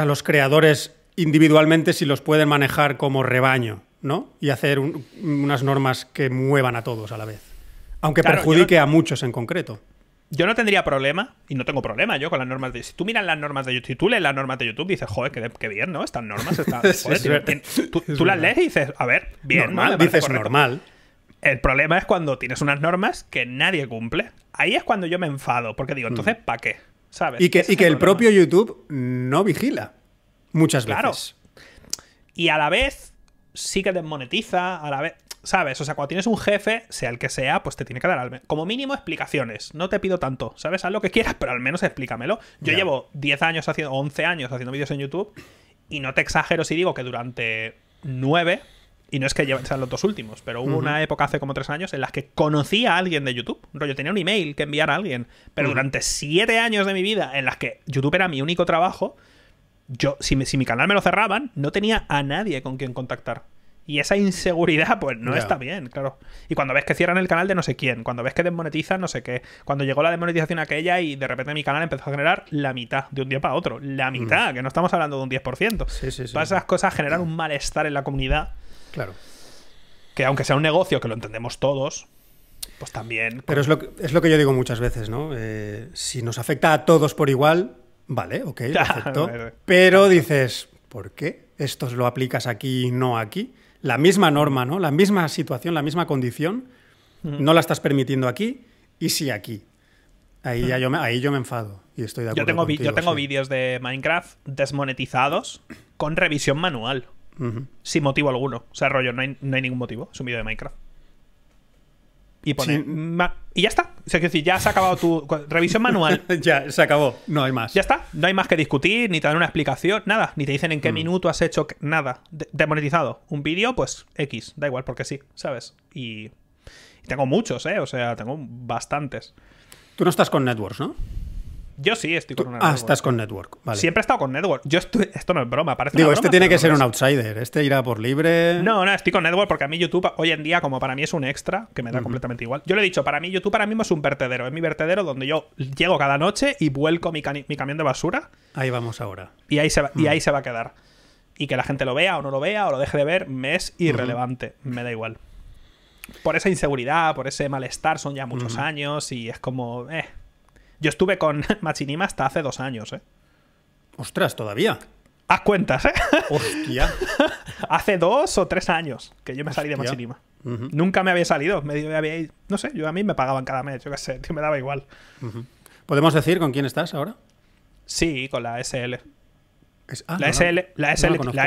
Speaker 1: los creadores individualmente si los pueden manejar como rebaño, ¿no? Y hacer unas normas que muevan a todos a la vez. Aunque perjudique a muchos en concreto yo no
Speaker 2: tendría problema, y no tengo problema yo con las normas de YouTube. Si tú miras las normas de YouTube, si tú lees las normas de YouTube, dices, joder, qué, bien, ¿no? Estas normas están. tú, las lees y dices, a ver, bien. Normal, dices normal. El problema es cuando tienes unas normas que nadie cumple. Ahí es cuando yo me enfado, porque digo, mm. entonces, ¿para qué? ¿Sabes? Y que, y que el, propio
Speaker 1: YouTube no vigila muchas claro.
Speaker 2: Y a la vez sí que desmonetiza, a la vez. ¿sabes? O sea, cuando tienes un jefe, sea el que sea, pues te tiene que dar como mínimo explicaciones. No te pido tanto, ¿sabes? Haz lo que quieras, pero al menos explícamelo. Yo llevo 10 años haciendo, 11 años haciendo vídeos en YouTube y no te exagero si digo que durante 9, y no es que lleven, sean los dos últimos, pero hubo una época hace como 3 años en las que conocí a alguien de YouTube. Rollo, tenía un email que enviar a alguien, pero durante 7 años de mi vida en las que YouTube era mi único trabajo, yo, si, me, si mi canal me lo cerraban, no tenía a nadie con quien contactar. Y esa inseguridad, pues no está bien, claro. Y cuando ves que cierran el canal de no sé quién, cuando ves que desmonetizan no sé qué, cuando llegó la desmonetización aquella y de repente mi canal empezó a generar la mitad de un día para otro, la mm. mitad, que no estamos hablando de un 10%. Sí, sí, Todas esas cosas generan un malestar en la comunidad. Claro. Que aunque sea un negocio, que lo entendemos todos, pues también. Pues pero
Speaker 1: es lo que, es lo que yo digo muchas veces, ¿no? Eh, si nos afecta a todos por igual, vale, ok, pero dices, ¿por qué? ¿esto lo aplicas aquí y no aquí? la misma norma, ¿no? La misma situación, la misma condición, mm. no la estás permitiendo aquí y sí aquí. Ahí, mm. ya yo, me, ahí yo me enfado y estoy de acuerdo. Yo tengo, yo tengo
Speaker 2: vídeos de Minecraft desmonetizados con revisión manual. Sin motivo alguno. O sea, rollo, no hay, no hay ningún motivo. Es un vídeo de Minecraft y Y ya está. O sea, es decir, ya has acabado tu revisión manual. ya, se acabó. No hay más. Ya está. No hay más que discutir, ni te dan una explicación, nada. Ni te dicen en qué mm. minuto has hecho nada. De demonetizado. Un vídeo, pues X. Da igual, porque sí, ¿sabes? Y... y tengo muchos, ¿eh? O sea, tengo bastantes. Tú no estás con Networks, ¿no? Yo sí estoy con ah, network. Ah, estás con
Speaker 1: network. Siempre
Speaker 2: he estado con network. Yo estoy... Esto no es broma, parece. Digo, este tiene que ser un
Speaker 1: outsider. Este irá por libre.
Speaker 2: No, no, estoy con network porque a mí YouTube hoy en día, como para mí es un extra, que me da completamente igual. Yo le he dicho, para mí YouTube ahora mismo es un vertedero. Es mi vertedero donde yo llego cada noche y vuelco mi, camión de basura.
Speaker 1: Ahí vamos ahora.
Speaker 2: Y ahí se va, y ahí mm. se va a quedar. Y que la gente lo vea o no lo vea o lo deje de ver, me es irrelevante. Me da igual. Por esa inseguridad, por ese malestar, son ya muchos años y es como. Eh, yo estuve con Machinima hasta hace dos años, ¿eh? Ostras, todavía. Haz cuentas, ¿eh?
Speaker 1: Hostia.
Speaker 2: hace dos o tres años que yo me salí de Machinima. Nunca me había salido. no sé, yo a mí me pagaban cada mes, yo qué sé, me daba igual.
Speaker 1: ¿Podemos decir con quién estás ahora? Sí, con la SL. Ah, la, SL, la,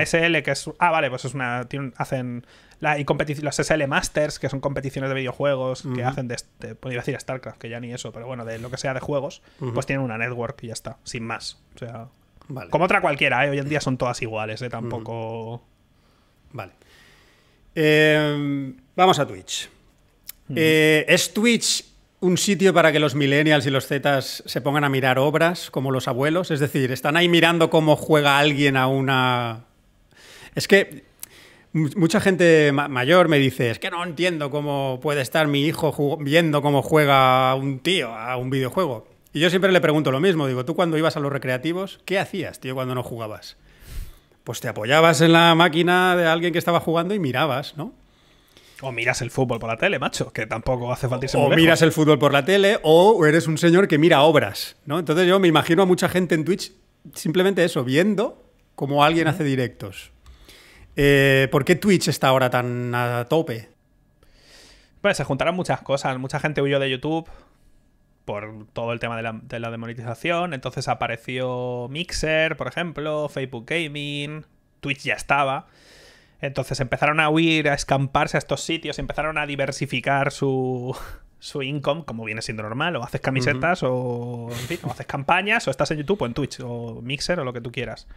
Speaker 2: SL, que es. Ah, vale, pues es una. hacen la, las SL Masters, que son competiciones de videojuegos que hacen de, este, podría pues decir StarCraft, que ya ni eso, pero bueno, de lo que sea de juegos, pues tienen una network y ya está, sin más. O sea, vale. como otra cualquiera, ¿eh? hoy en día son todas
Speaker 1: iguales, ¿eh? tampoco. Vale. Em, vamos a Twitch. Eh, ¿Es Twitch un sitio para que los millennials y los zetas se pongan a mirar obras como los abuelos? Es decir, ¿están ahí mirando cómo juega alguien a una... Es que mucha gente mayor me dice, es que no entiendo cómo puede estar mi hijo viendo cómo juega un tío a un videojuego. Y yo siempre le pregunto lo mismo, digo, tú cuando ibas a los recreativos, ¿qué hacías, tío, cuando no jugabas? Pues te apoyabas en la máquina de alguien que estaba jugando y mirabas, ¿no? O miras el fútbol por la tele, macho, que tampoco hace falta irse O miras el fútbol por la tele, o eres un señor que mira obras, ¿no? Entonces yo me imagino a mucha gente en Twitch simplemente eso, viendo cómo alguien hace directos. Eh, ¿Por qué Twitch está ahora tan a tope?
Speaker 2: Pues se juntaron muchas cosas. Mucha gente huyó de YouTube por todo el tema de la, demonetización. Entonces apareció Mixer, por ejemplo, Facebook Gaming, Twitch ya estaba. Entonces empezaron a huir, a escamparse a estos sitios, empezaron a diversificar su, su income, como viene siendo normal, o haces camisetas, o, o haces campañas, o estás en YouTube, o en Twitch, o Mixer, o lo que tú quieras.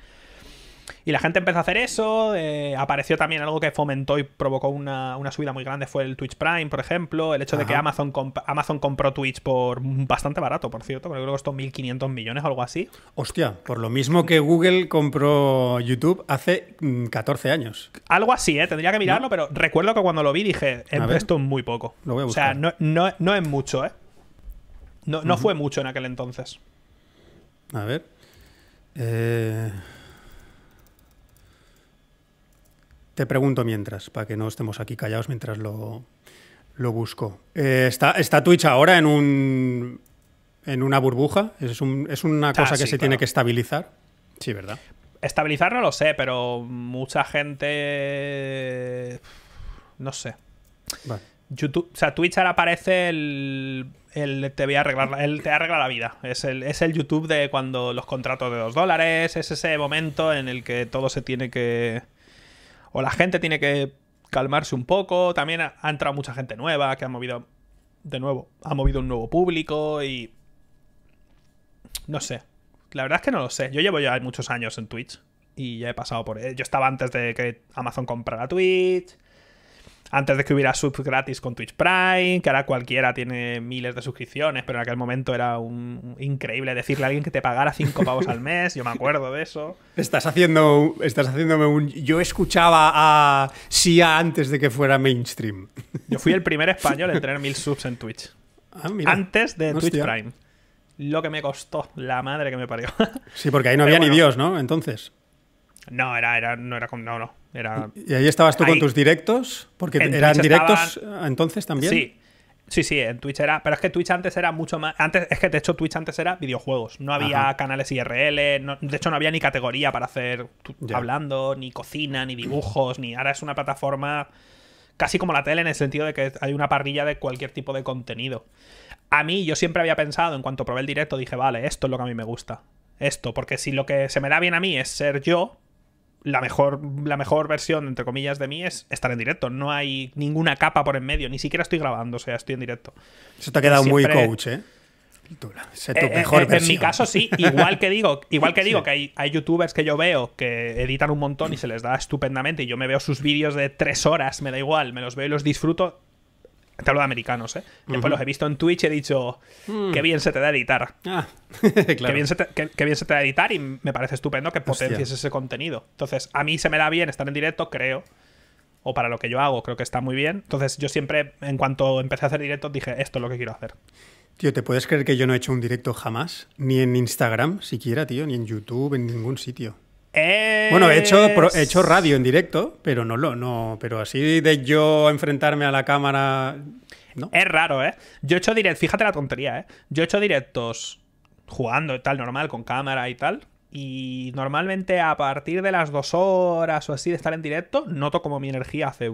Speaker 2: Y la gente empezó a hacer eso. Eh, apareció también algo que fomentó y provocó una, subida muy grande, fue el Twitch Prime, por ejemplo. El hecho de que Amazon, Amazon compró Twitch por bastante barato, por cierto. Creo que costó 1.500 millones o algo así.
Speaker 1: Hostia, por lo mismo que Google compró YouTube hace 14 mm, años.
Speaker 2: Algo así, ¿eh? Tendría que mirarlo, pero
Speaker 1: recuerdo que cuando lo vi dije,
Speaker 2: esto es muy poco. O sea, no, es mucho, ¿eh? No, fue mucho en aquel entonces.
Speaker 1: A ver. Eh... Te pregunto mientras, para que no estemos aquí callados mientras lo, busco. Eh, está, está, Twitch ahora en un en una burbuja? ¿Es, una ah, cosa que se tiene que estabilizar? Sí, ¿verdad?
Speaker 2: Estabilizar no lo sé, pero mucha gente... No sé. YouTube, o sea, Twitch ahora parece el, el te voy a arreglar, el te arregla la vida. Es el, es el YouTube de cuando los contratos de dos dólares, es ese momento en el que todo se tiene que o la gente tiene que calmarse un poco. También ha, entrado mucha gente nueva que ha movido, de nuevo, ha movido un nuevo público y... No sé. La verdad es que no lo sé. Yo llevo ya muchos años en Twitch y ya he pasado por... Yo estaba antes de que Amazon comprara Twitch antes de que hubiera subs gratis con Twitch Prime, que ahora cualquiera tiene miles de suscripciones, pero en aquel momento era un, increíble decirle a alguien que te pagara cinco pavos al mes, yo me acuerdo de eso.
Speaker 1: Estás haciendo estás haciéndome un yo escuchaba a Sia antes de que fuera mainstream. Yo fui el
Speaker 2: primer español en tener mil subs en Twitch. Ah, mira. Antes de Twitch Prime. Lo que me costó, la madre que me parió.
Speaker 1: Sí, porque ahí no había ni Dios, ¿no? Entonces.
Speaker 2: No, era, era, no era con. No, no. ¿Y ahí estabas tú con tus
Speaker 1: directos? Porque eran directos eh, entonces también. Sí.
Speaker 2: Sí, sí, en Twitch era. Pero es que Twitch antes era mucho más. Antes, es que de hecho Twitch antes era videojuegos. No había canales IRL. de hecho, no había ni categoría para hacer hablando, ni cocina, ni dibujos, ni. Ahora es una plataforma casi como la tele en el sentido de que hay una parrilla de cualquier tipo de contenido. A mí, yo siempre había pensado, en cuanto probé el directo, dije, vale, esto es lo que a mí me gusta. Esto, porque si lo que se me da bien a mí es ser yo, la mejor, la mejor versión, entre comillas, de mí es estar en directo. No hay ninguna capa por en medio, ni siquiera estoy grabando, o sea, estoy en directo.
Speaker 1: Eso te ha quedado eh, muy coach, ¿eh? Eh, ¿eh? en mi caso sí, igual que digo, igual que digo que
Speaker 2: hay, hay, youtubers que yo veo que editan un montón y se les da estupendamente y yo me veo sus vídeos de tres horas, me da igual, me los veo y los disfruto. Te hablo de americanos, ¿eh? Después pues los he visto en Twitch y he dicho, hmm. qué bien se te da editar. Ah, Qué bien, se te, da editar y me parece estupendo que potencies ese contenido. Entonces, a mí se me da bien estar en directo, creo. O para lo que yo hago, creo que está muy bien. Entonces, yo siempre, en cuanto empecé a hacer directos, dije, esto es lo que quiero hacer.
Speaker 1: Tío, ¿te puedes creer que yo no he hecho un directo jamás? Ni en Instagram siquiera, tío, ni en YouTube, en ningún sitio.
Speaker 2: Bueno, he hecho, hecho radio
Speaker 1: en directo, pero no lo, no, pero así de yo enfrentarme a la cámara. No. Es raro, ¿eh? Yo he hecho directos, fíjate la tontería, ¿eh? Yo he hecho directos
Speaker 2: jugando y tal, normal, con cámara y tal. Y normalmente a partir de las dos horas o así de estar en directo, noto como mi energía hace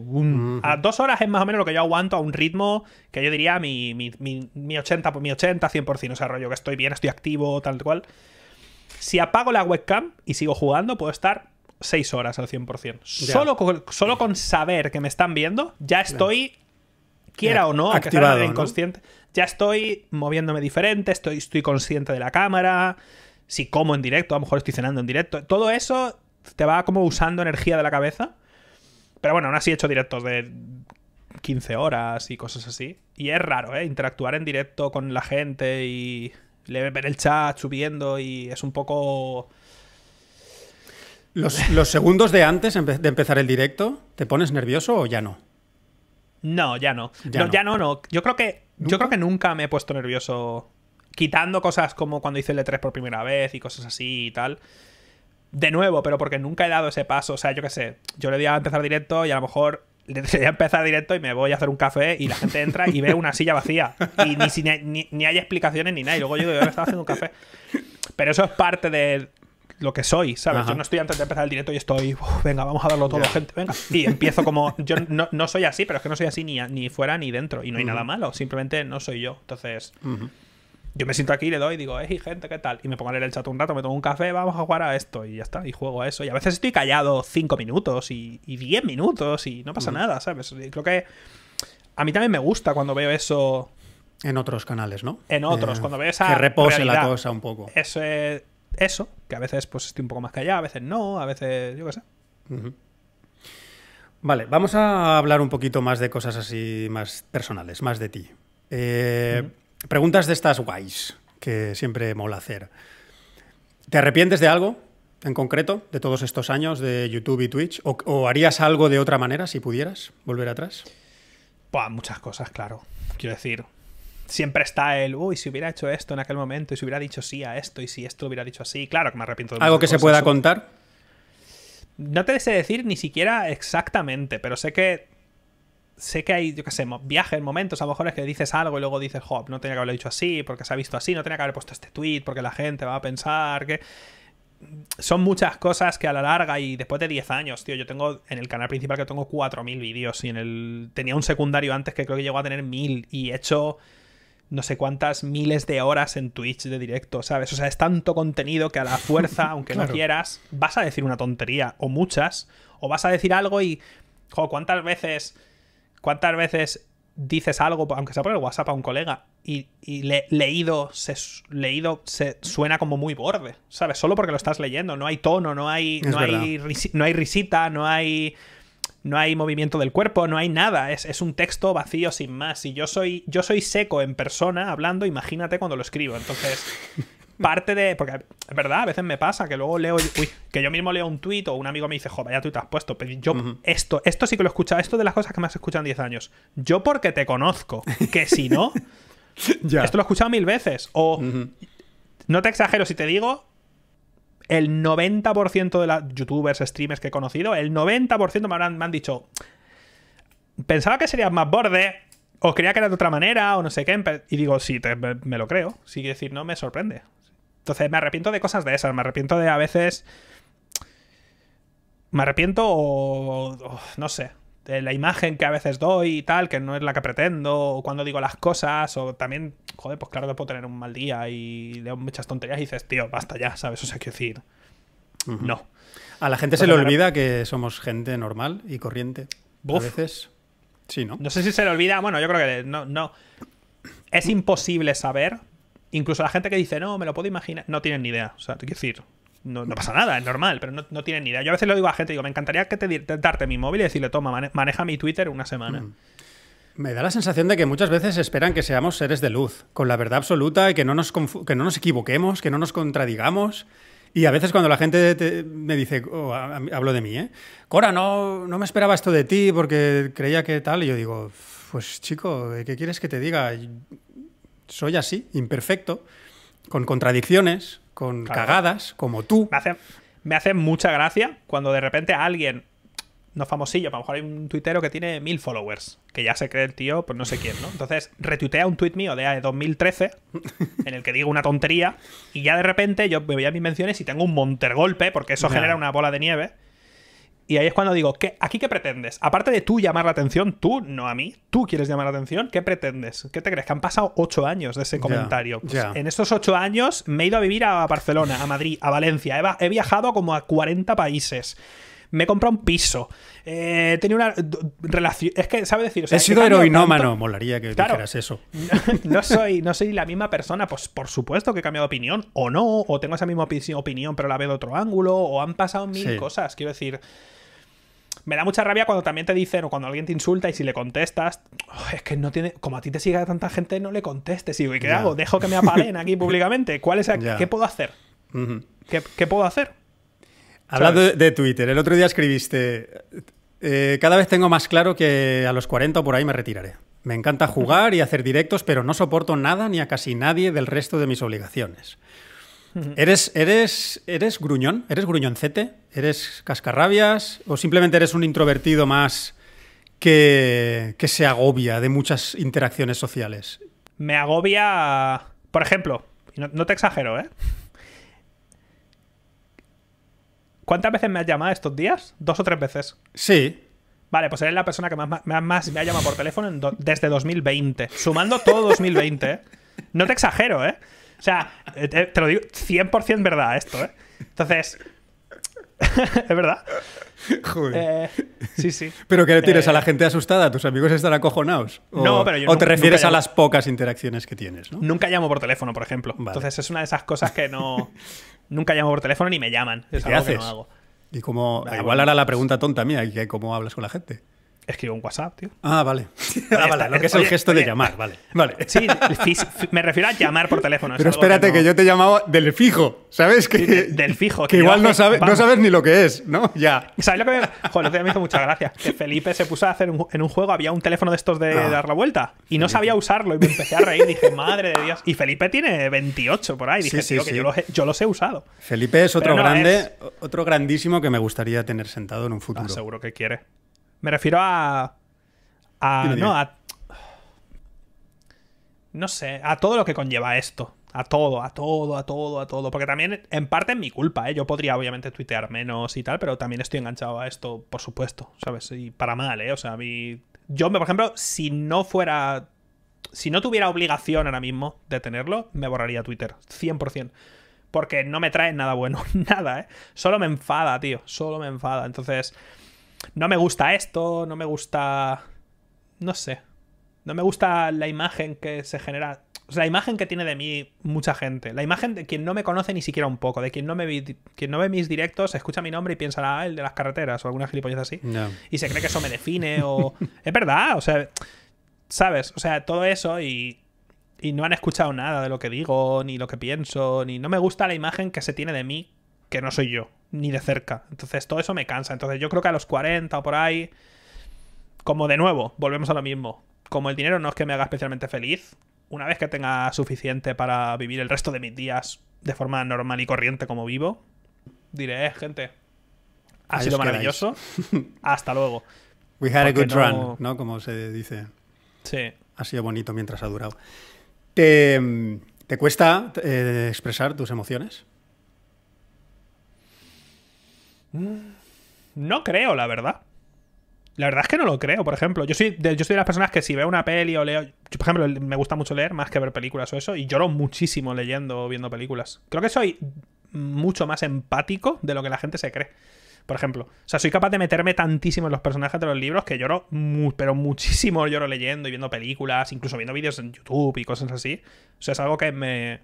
Speaker 2: A dos horas es más o menos lo que yo aguanto a un ritmo que yo diría mi, mi, mi, mi 80, mi 80, 100%. O sea, rollo que estoy bien, estoy activo, tal cual. Si apago la webcam y sigo jugando, puedo estar 6 horas al 100%. Solo con, solo con saber que me están viendo, ya estoy,
Speaker 1: quiera o no, inconsciente,
Speaker 2: ya estoy moviéndome diferente, estoy, estoy consciente de la cámara, si como en directo, a lo mejor estoy cenando en directo. Todo eso te va como usando energía de la cabeza. Pero bueno, aún así he hecho directos de 15 horas y cosas así. Y es raro, ¿eh? Interactuar en directo con la gente y le ver el chat subiendo y es un poco...
Speaker 1: Los, segundos de antes de empezar el directo, ¿te pones nervioso o ya no?
Speaker 2: No, ya no. Ya no, no. Ya no, Yo creo que ¿Nunca? yo creo que nunca me he puesto nervioso quitando cosas como cuando hice el E3 por primera vez y cosas así y tal. De nuevo, pero porque nunca he dado ese paso, o sea, yo qué sé, yo le voy a empezar directo y a lo mejor Voy a empezar directo y me voy a hacer un café y la gente entra y ve una silla vacía. Y ni, ni, hay explicaciones ni nada. Y luego yo yo estaba haciendo un café. Pero eso es parte de lo que soy, ¿sabes? Yo no estoy antes de empezar el directo y estoy, venga, vamos a darlo todo, gente, venga. Y empiezo como, yo no, no, soy así, pero es que no soy así ni, ni fuera ni dentro. Y no hay nada malo, simplemente no soy yo. Entonces yo me siento aquí, le doy y digo, hey gente, ¿qué tal? Y me pongo a leer el chat un rato, me tomo un café, vamos a jugar a esto y ya está, y juego a eso. Y a veces estoy callado 5 minutos y 10 minutos y no pasa nada, ¿sabes? creo que a mí también me gusta cuando veo eso. En otros canales, ¿no? En otros, eh, cuando veo esa. Que repose la cosa un poco. Eso, eso, que a veces pues estoy un poco más callado, a veces no, a veces, yo qué sé.
Speaker 1: Vale, vamos a hablar un poquito más de cosas así más personales, más de ti. Eh. Preguntas de estas guays que siempre mola hacer. ¿Te arrepientes de algo en concreto de todos estos años de YouTube y Twitch? ¿O, harías algo de otra manera si pudieras volver atrás?
Speaker 2: Pues muchas cosas, claro. Quiero decir, siempre está el, uy, si hubiera hecho esto en aquel momento y si hubiera dicho sí a esto y si esto lo hubiera dicho así, claro que me arrepiento de ¿Algo que se pueda contar? No te sé decir ni siquiera exactamente, pero sé que sé que hay, yo qué sé, viajes, momentos a lo mejor es que dices algo y luego dices, Job, no tenía que haberlo dicho así, porque se ha visto así, no tenía que haber puesto este tweet, porque la gente va a pensar que. Son muchas cosas que a la larga y después de 10 años, tío, yo tengo en el canal principal que tengo 4.000 vídeos y en el... Tenía un secundario antes que creo que llegó a tener 1.000 y he hecho no sé cuántas miles de horas en Twitch de directo, ¿sabes? O sea, es tanto contenido que a la fuerza, aunque no quieras, vas a decir una tontería o muchas, o vas a decir algo y, jo, ¿cuántas veces ¿Cuántas veces dices algo, aunque sea por el WhatsApp a un colega, y, leído, se, leído se suena como muy borde, ¿sabes? Solo porque lo estás leyendo, no hay tono, no hay, no hay, risita, no hay, no hay movimiento del cuerpo, no hay nada, es, es, un texto vacío sin más. Y yo soy, yo soy seco en persona hablando, imagínate cuando lo escribo, entonces parte de. Porque es verdad, a veces me pasa que luego leo. Uy, que yo mismo leo un tuit o un amigo me dice, jo, ya tú te has puesto. Pero yo, esto, esto sí que lo he escuchado, esto de las cosas que me has escuchado en 10 años. Yo porque te conozco, que si no. ya. Esto lo he escuchado mil veces. O. No te exagero si te digo. El 90% de los youtubers, streamers que he conocido, el 90% me, habrán, me han dicho. Pensaba que serías más borde, o creía que era de otra manera o no sé qué. Y digo, sí, me, lo creo. Sí, decir, no me sorprende. Entonces me arrepiento de cosas de esas, me arrepiento de a veces... Me arrepiento o, no sé, de la imagen que a veces doy y tal, que no es la que pretendo, o cuando digo las cosas, o también, joder, pues claro que puedo tener un mal día y leo muchas tonterías y dices, tío, basta ya, ¿sabes? O sea, quiero decir,
Speaker 1: no. A la gente se le olvida que somos gente normal y corriente. A veces. Sí, ¿no? No sé si se le
Speaker 2: olvida. Bueno, yo creo que no. no. Es imposible saber Incluso la gente que dice, no, me lo puedo imaginar, no tienen ni idea. O sea, te quiero decir, no, pasa nada, es normal, pero no, no, tienen ni idea. Yo a veces le digo a gente, digo, me encantaría que te, darte mi móvil y decirle, toma, maneja mi Twitter una semana. Mm.
Speaker 1: Me da la sensación de que muchas veces esperan que seamos seres de luz, con la verdad absoluta y que no nos, no nos equivoquemos, que no nos contradigamos. Y a veces cuando la gente me dice, oh, hablo de mí, ¿eh? Cora, no, no me esperaba esto de ti porque creía que tal, y yo digo, pues chico, ¿qué quieres que te diga? soy así, imperfecto, con contradicciones, con cagadas, como tú. Me hace, mucha gracia cuando
Speaker 2: de repente alguien no famosillo, a lo mejor hay un tuitero que tiene mil followers, que ya se cree el tío, pues no sé quién, ¿no? Entonces retuitea un tuit mío de 2013, en el que digo una tontería, y ya de repente yo me voy a mis menciones y tengo un montergolpe, porque eso genera una bola de nieve, y ahí es cuando digo, ¿aquí qué pretendes? Aparte de tú llamar la atención, tú, no a mí, tú quieres llamar la atención, ¿qué pretendes? ¿Qué te crees? Que han pasado ocho años de ese comentario. en estos ocho años me he ido a vivir a Barcelona, a Madrid, a Valencia, he, he viajado como a 40 países me he comprado un piso. Eh, he tenido una relación. Es que, ¿sabe decir? he sido heroinómano, molaría que dijeras eso. No, soy, no soy la misma persona, pues por supuesto que he cambiado de opinión, o no, o tengo esa misma opinión, pero la veo de otro ángulo, o han pasado mil cosas. Quiero decir me da mucha rabia cuando también te dicen o cuando alguien te insulta y si le contestas, oh, es que no tiene, como a ti te sigue tanta gente, no le contestes. Y digo, ¿y qué hago? ¿Dejo que me apaguen aquí públicamente?
Speaker 1: ¿Cuál es ¿Qué
Speaker 2: puedo hacer? ¿Qué, puedo hacer? Hablando
Speaker 1: de, Twitter, el otro día escribiste, eh, cada vez tengo más claro que a los 40 o por ahí me retiraré. Me encanta jugar y hacer directos, pero no soporto nada ni a casi nadie del resto de mis obligaciones. ¿Eres, eres, ¿Eres gruñón? ¿Eres gruñoncete? ¿Eres cascarrabias? ¿O simplemente eres un introvertido más que, se agobia de muchas interacciones sociales?
Speaker 2: Me agobia, por ejemplo, no, te exagero, ¿eh? ¿Cuántas veces me has llamado estos días? ¿Dos o tres veces? Sí, Vale, pues eres la persona que más, me ha llamado por teléfono desde 2020. Sumando todo 2020, ¿eh? No te exagero, ¿eh? O sea, eh, eh, te, lo digo 100% verdad esto, ¿eh? Entonces, es verdad. Joder. Eh, sí, sí. Pero que le tires a
Speaker 1: la gente asustada, tus amigos están acojonados. O, no, pero yo o te refieres a las pocas interacciones que tienes, ¿no? Nunca
Speaker 2: llamo por teléfono, por ejemplo. Entonces es una de esas cosas que no. nunca llamo por teléfono ni me llaman. Es ¿Qué no hago.
Speaker 1: Y como. Ah, igual ahora la pregunta tonta mía, ¿y cómo hablas con la gente? escribo un WhatsApp, tío. Ah, vale. Ah, vale, lo que es el gesto de llamar, eh, vale.
Speaker 2: Vale. Sí, me refiero a llamar por teléfono. Pero espérate, que, yo
Speaker 1: te llamaba del fijo, ¿sabes?
Speaker 2: Que, del fijo. Que, igual no, no, sabes
Speaker 1: ni lo que es, ¿no?
Speaker 2: Ya. ¿Sabes lo que me... Joder, me hizo mucha gracia. Que Felipe se puso a hacer en un juego, había un teléfono de estos de ah. dar la vuelta y no sabía usarlo y me empecé a reír. Dije, madre de Dios. Y Felipe tiene 28 por ahí. Dije, sí, tío, que yo los, he, usado.
Speaker 1: Felipe es otro grande, otro grandísimo que me gustaría tener sentado en un futuro. Ah, seguro
Speaker 2: que quiere. Me refiero a.
Speaker 1: a no, a.
Speaker 2: No sé, a todo lo que conlleva esto. A todo, a todo, a todo, a todo. Porque también, en parte, es mi culpa, ¿eh? Yo podría, obviamente, tuitear menos y tal, pero también estoy enganchado a esto, por supuesto, ¿sabes? Y para mal, ¿eh? O sea, a mí. Yo, por ejemplo, si no fuera. Si no tuviera obligación ahora mismo de tenerlo, me borraría Twitter, 100% porque no me trae nada bueno, nada, ¿eh? Solo me enfada, tío, solo me enfada. Entonces, no me gusta esto, no me gusta... No sé. No me gusta la imagen que se genera. O sea, la imagen que tiene de mí mucha gente. La imagen de quien no me conoce ni siquiera un poco. De quien no me quien no ve mis directos, escucha mi nombre y piensa, ah, el de las carreteras o alguna gilipollas así. Y se cree que eso me define o... es verdad, o sea... ¿Sabes? O sea, todo eso y... Y no han escuchado nada de lo que digo, ni lo que pienso, ni no me gusta la imagen que se tiene de mí, que no soy yo ni de cerca. Entonces todo eso me cansa. Entonces yo creo que a los 40 o por ahí, como de nuevo, volvemos a lo mismo. Como el dinero no es que me haga especialmente feliz, una vez que tenga suficiente para vivir el resto de mis días de forma normal y corriente como vivo, diré, eh, gente,
Speaker 1: ha sido maravilloso.
Speaker 2: Hasta luego. We had a good run,
Speaker 1: ¿no? Como se dice. Sí. Ha sido bonito mientras ha durado. ¿Te, cuesta eh, expresar tus emociones? Mm,
Speaker 2: no creo, la verdad. La verdad es que no lo creo, por ejemplo. Yo soy, de, yo soy las personas que si veo una peli o leo. por ejemplo, me gusta mucho leer más que ver películas o eso, y lloro muchísimo leyendo o viendo películas. Creo que soy mucho más empático de lo que la gente se cree. Por ejemplo, o sea, soy capaz de meterme tantísimo en los personajes de los libros que lloro, pero muchísimo lloro leyendo y viendo películas, incluso viendo vídeos en YouTube y cosas así. O sea, es algo que me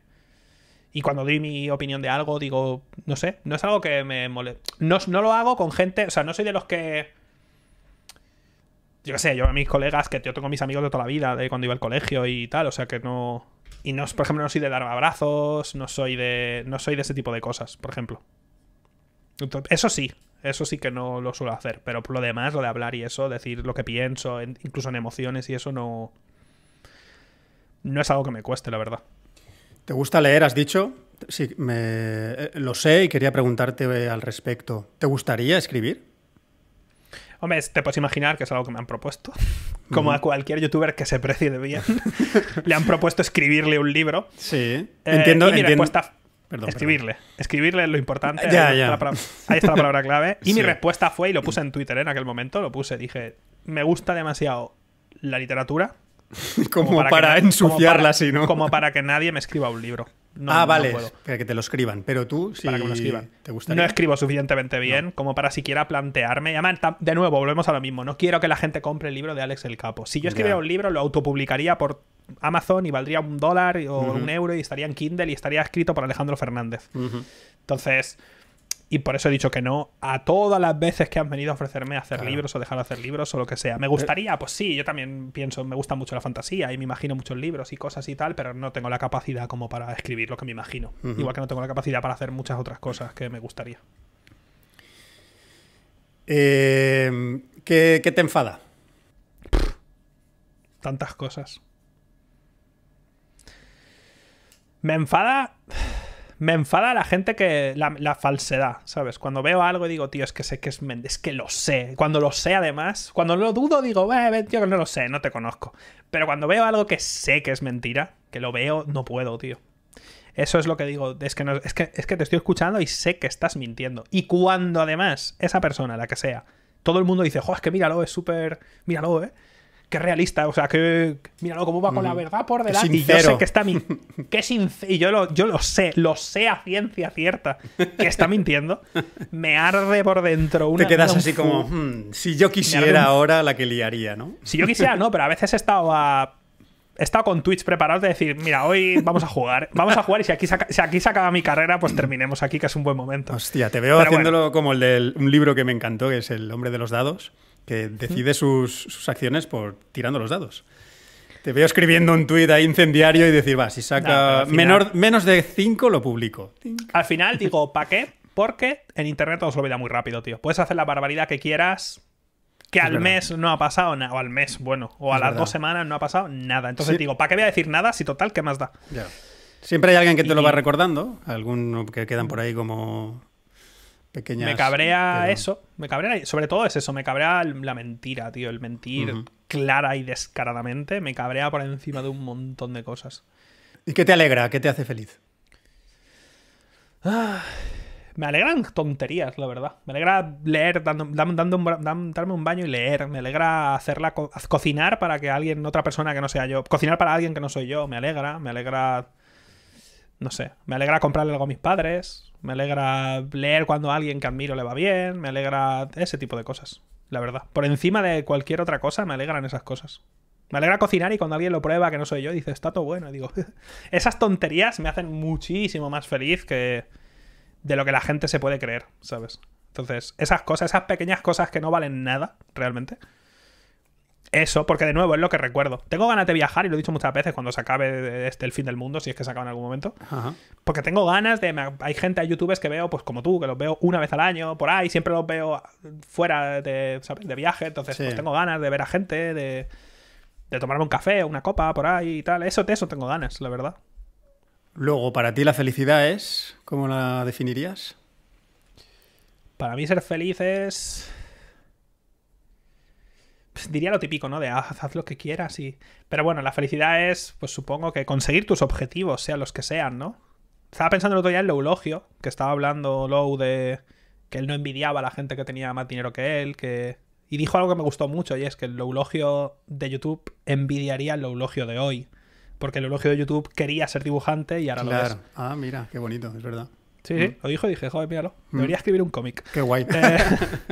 Speaker 2: y cuando doy mi opinión de algo, digo, no sé, no es algo que me moleste. No, lo hago con gente, o sea, no soy de los que yo qué sé, yo a mis colegas, que yo tengo mis amigos de toda la vida, de cuando iba al colegio y tal, o sea que no. Y no, por ejemplo, no soy de dar abrazos, no soy de. No soy de ese tipo de cosas, por ejemplo. eso sí, eso sí que no lo suelo hacer. Pero lo demás, lo de hablar y eso, decir lo que pienso, incluso en emociones y eso no. No es algo que me cueste, la verdad.
Speaker 1: ¿Te gusta leer, has dicho? Sí, me, eh, lo sé y quería preguntarte eh, al respecto. ¿Te gustaría escribir?
Speaker 2: Hombre, te puedes imaginar que es algo que me han propuesto. Como a cualquier youtuber que se precie de bien, le han propuesto escribirle un libro. Sí. Eh, entiendo, mi respuesta. escribirle. Escribirle es lo importante. ahí, Está la, palabra clave. Y mi respuesta fue, y lo puse en Twitter en aquel momento, lo puse, dije, me gusta demasiado la literatura,
Speaker 1: como, para, ensuciarla así, ¿no? Como
Speaker 2: para que nadie me escriba un libro. ah, vale,
Speaker 1: para que te lo escriban, pero tú para que me escriban.
Speaker 2: ¿Te gustaría? No escribo suficientemente bien como para siquiera plantearme. Además, de nuevo, volvemos a lo mismo. No quiero que la gente compre el libro de Alex el Capo. Si yo escribiera un libro, lo autopublicaría por Amazon y valdría un dólar o un euro y estaría en Kindle y estaría escrito por Alejandro Fernández. Entonces, y por eso he dicho que no a todas las veces que han venido a ofrecerme a hacer libros o dejar de hacer libros o lo que sea. Me eh, gustaría, pues sí, yo también pienso, me gusta mucho la fantasía y me imagino muchos libros y cosas y tal, pero no tengo la capacidad como para escribir lo que me imagino. Igual que no tengo la capacidad para hacer muchas otras cosas que me gustaría.
Speaker 1: Em, ¿qué, te enfada? tantas cosas. Me enfada
Speaker 2: me enfada la gente que. La, falsedad, ¿sabes? Cuando veo algo y digo, tío, es que sé que es Es que lo sé. Cuando lo sé, además. Cuando lo dudo, digo, eh, tío, no lo sé, no te conozco. Pero cuando veo algo que sé que es mentira, que lo veo, no puedo, tío. Eso es lo que digo. Es que, es que, es que te estoy escuchando y sé que estás mintiendo. Y cuando además, esa persona, la que sea, todo el mundo dice, joder es que míralo, es súper. Míralo, eh qué realista, o sea, que míralo cómo va con la verdad por delante. yo sé que está mi, que y yo lo, sé, lo sé a ciencia cierta que está mintiendo. Me arde por dentro una. Te quedas así como,
Speaker 1: hmm, si yo quisiera ahora la que liaría, ¿no? Si yo quisiera,
Speaker 2: no, pero a veces he estado a estado con Twitch preparado de decir, mira, hoy vamos a jugar, vamos a jugar y si aquí, aquí se acaba mi carrera, pues terminemos aquí, que es un buen momento. Hostia, te veo haciéndolo
Speaker 1: como el de un libro que me encantó, que es El hombre de los dados, que decide sus, acciones por tirando los dados. Te veo escribiendo un tuit ahí incendiario y decir, va, si saca menor, menos de 5, lo publico.
Speaker 2: Al final digo, ¿para qué? Porque en internet todo se olvida muy rápido, tío. Puedes hacer la barbaridad que quieras, que al mes no ha pasado nada, o al mes, bueno, o a las dos semanas no ha pasado nada. Entonces digo, ¿para qué voy a decir nada si total, qué más da?
Speaker 1: Siempre hay alguien que te lo va recordando, algunos que quedan por ahí como me cabrea
Speaker 2: eso. Me cabrea, sobre todo es eso, me cabrea la mentira, tío. El mentir clara y descaradamente me cabrea por encima de un montón de cosas.
Speaker 1: ¿Y qué te alegra? ¿Qué te hace feliz?
Speaker 2: Ah, me alegran tonterías, la verdad. Me alegra leer, dando, darme un baño y leer. Me alegra hacerla cocinar para que alguien, otra persona que no sea yo. Cocinar para alguien que no soy yo. Me alegra, me alegra no sé, me alegra comprarle algo a mis padres, me alegra leer cuando a alguien que admiro le va bien, me alegra ese tipo de cosas, la verdad. Por encima de cualquier otra cosa, me alegran esas cosas. Me alegra cocinar y cuando alguien lo prueba que no soy yo, dice, está todo bueno. digo, esas tonterías me hacen muchísimo más feliz que de lo que la gente se puede creer, ¿sabes? Entonces, esas cosas, esas pequeñas cosas que no valen nada, realmente, eso, porque de nuevo es lo que recuerdo. Tengo ganas de viajar, y lo he dicho muchas veces cuando se acabe este, el fin del mundo, si es que se acaba en algún momento. Porque tengo ganas de. hay gente, hay youtubers que veo, pues como tú, que los veo una vez al año, por ahí, siempre los veo fuera de, de viaje, entonces pues tengo ganas de ver a gente, de, tomarme un café, una copa, por ahí y tal. Eso, de eso tengo ganas, la verdad.
Speaker 1: Luego, para ti la felicidad
Speaker 2: es. ¿Cómo la definirías? Para mí ser feliz es pues, diría lo típico, ¿no? De ah, haz, haz, lo que quieras y... Pero bueno, la felicidad es, pues supongo que conseguir tus objetivos, sean los que sean, ¿no? Estaba pensando el otro día en eulogio, que estaba hablando Low de que él no envidiaba a la gente que tenía más dinero que él, que... Y dijo algo que me gustó mucho, y es que el eulogio de YouTube envidiaría el eulogio de hoy. Porque el eulogio de YouTube quería ser dibujante y ahora lo es. Ah, mira, qué
Speaker 1: bonito, es verdad.
Speaker 2: Sí, mm. lo dijo y dije, joder, míralo. Mm. Debería escribir un cómic. Qué guay. Eh,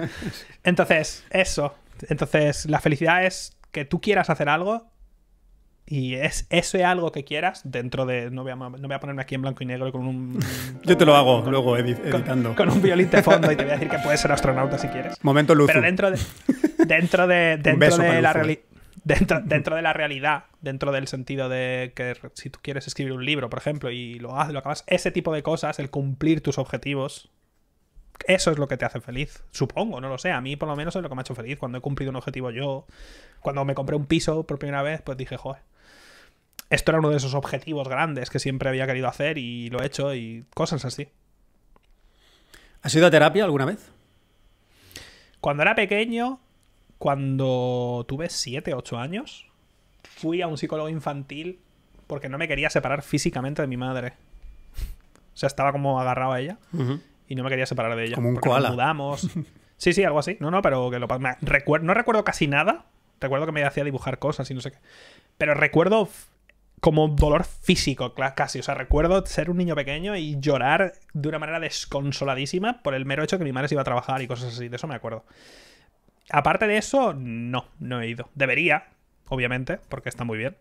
Speaker 2: entonces, eso. Entonces, la felicidad es que tú quieras hacer algo y es ese algo que quieras dentro de. No voy a, a ponerme aquí en blanco y negro con
Speaker 1: un. Yo te lo hago luego editando. Con, un violín
Speaker 2: de fondo y te voy a decir que puedes ser astronauta si quieres. Momento luz. Pero dentro de. Dentro de. Dentro de la realidad. Eh. Dentro, dentro, de la realidad, dentro del sentido de que si tú quieres escribir un libro, por ejemplo, y lo haces, lo acabas, ese tipo de cosas, el cumplir tus objetivos, eso es lo que te hace feliz. Supongo, no lo sé. A mí, por lo menos, es lo que me ha hecho feliz. Cuando he cumplido un objetivo yo, cuando me compré un piso por primera vez, pues dije, joder. Esto era uno de esos objetivos grandes que siempre había querido hacer y lo he hecho y cosas así. ¿Has ido a terapia alguna vez? Cuando era pequeño, cuando tuve 7, 8 años, fui a un psicólogo infantil porque no me quería separar físicamente de mi madre. O sea, estaba como agarrado a ella y no me quería separar de ella. Como un koala. mudamos. sí, sí, algo así. No, no, pero que lo no recuerdo casi nada. Recuerdo que me hacía dibujar cosas y no sé qué. Pero recuerdo como dolor físico, casi. O sea, recuerdo ser un niño pequeño y llorar de una manera desconsoladísima por el mero hecho que mi madre se iba a trabajar y cosas así. De eso me acuerdo. Aparte de eso, no, no he ido. Debería, obviamente, porque está muy bien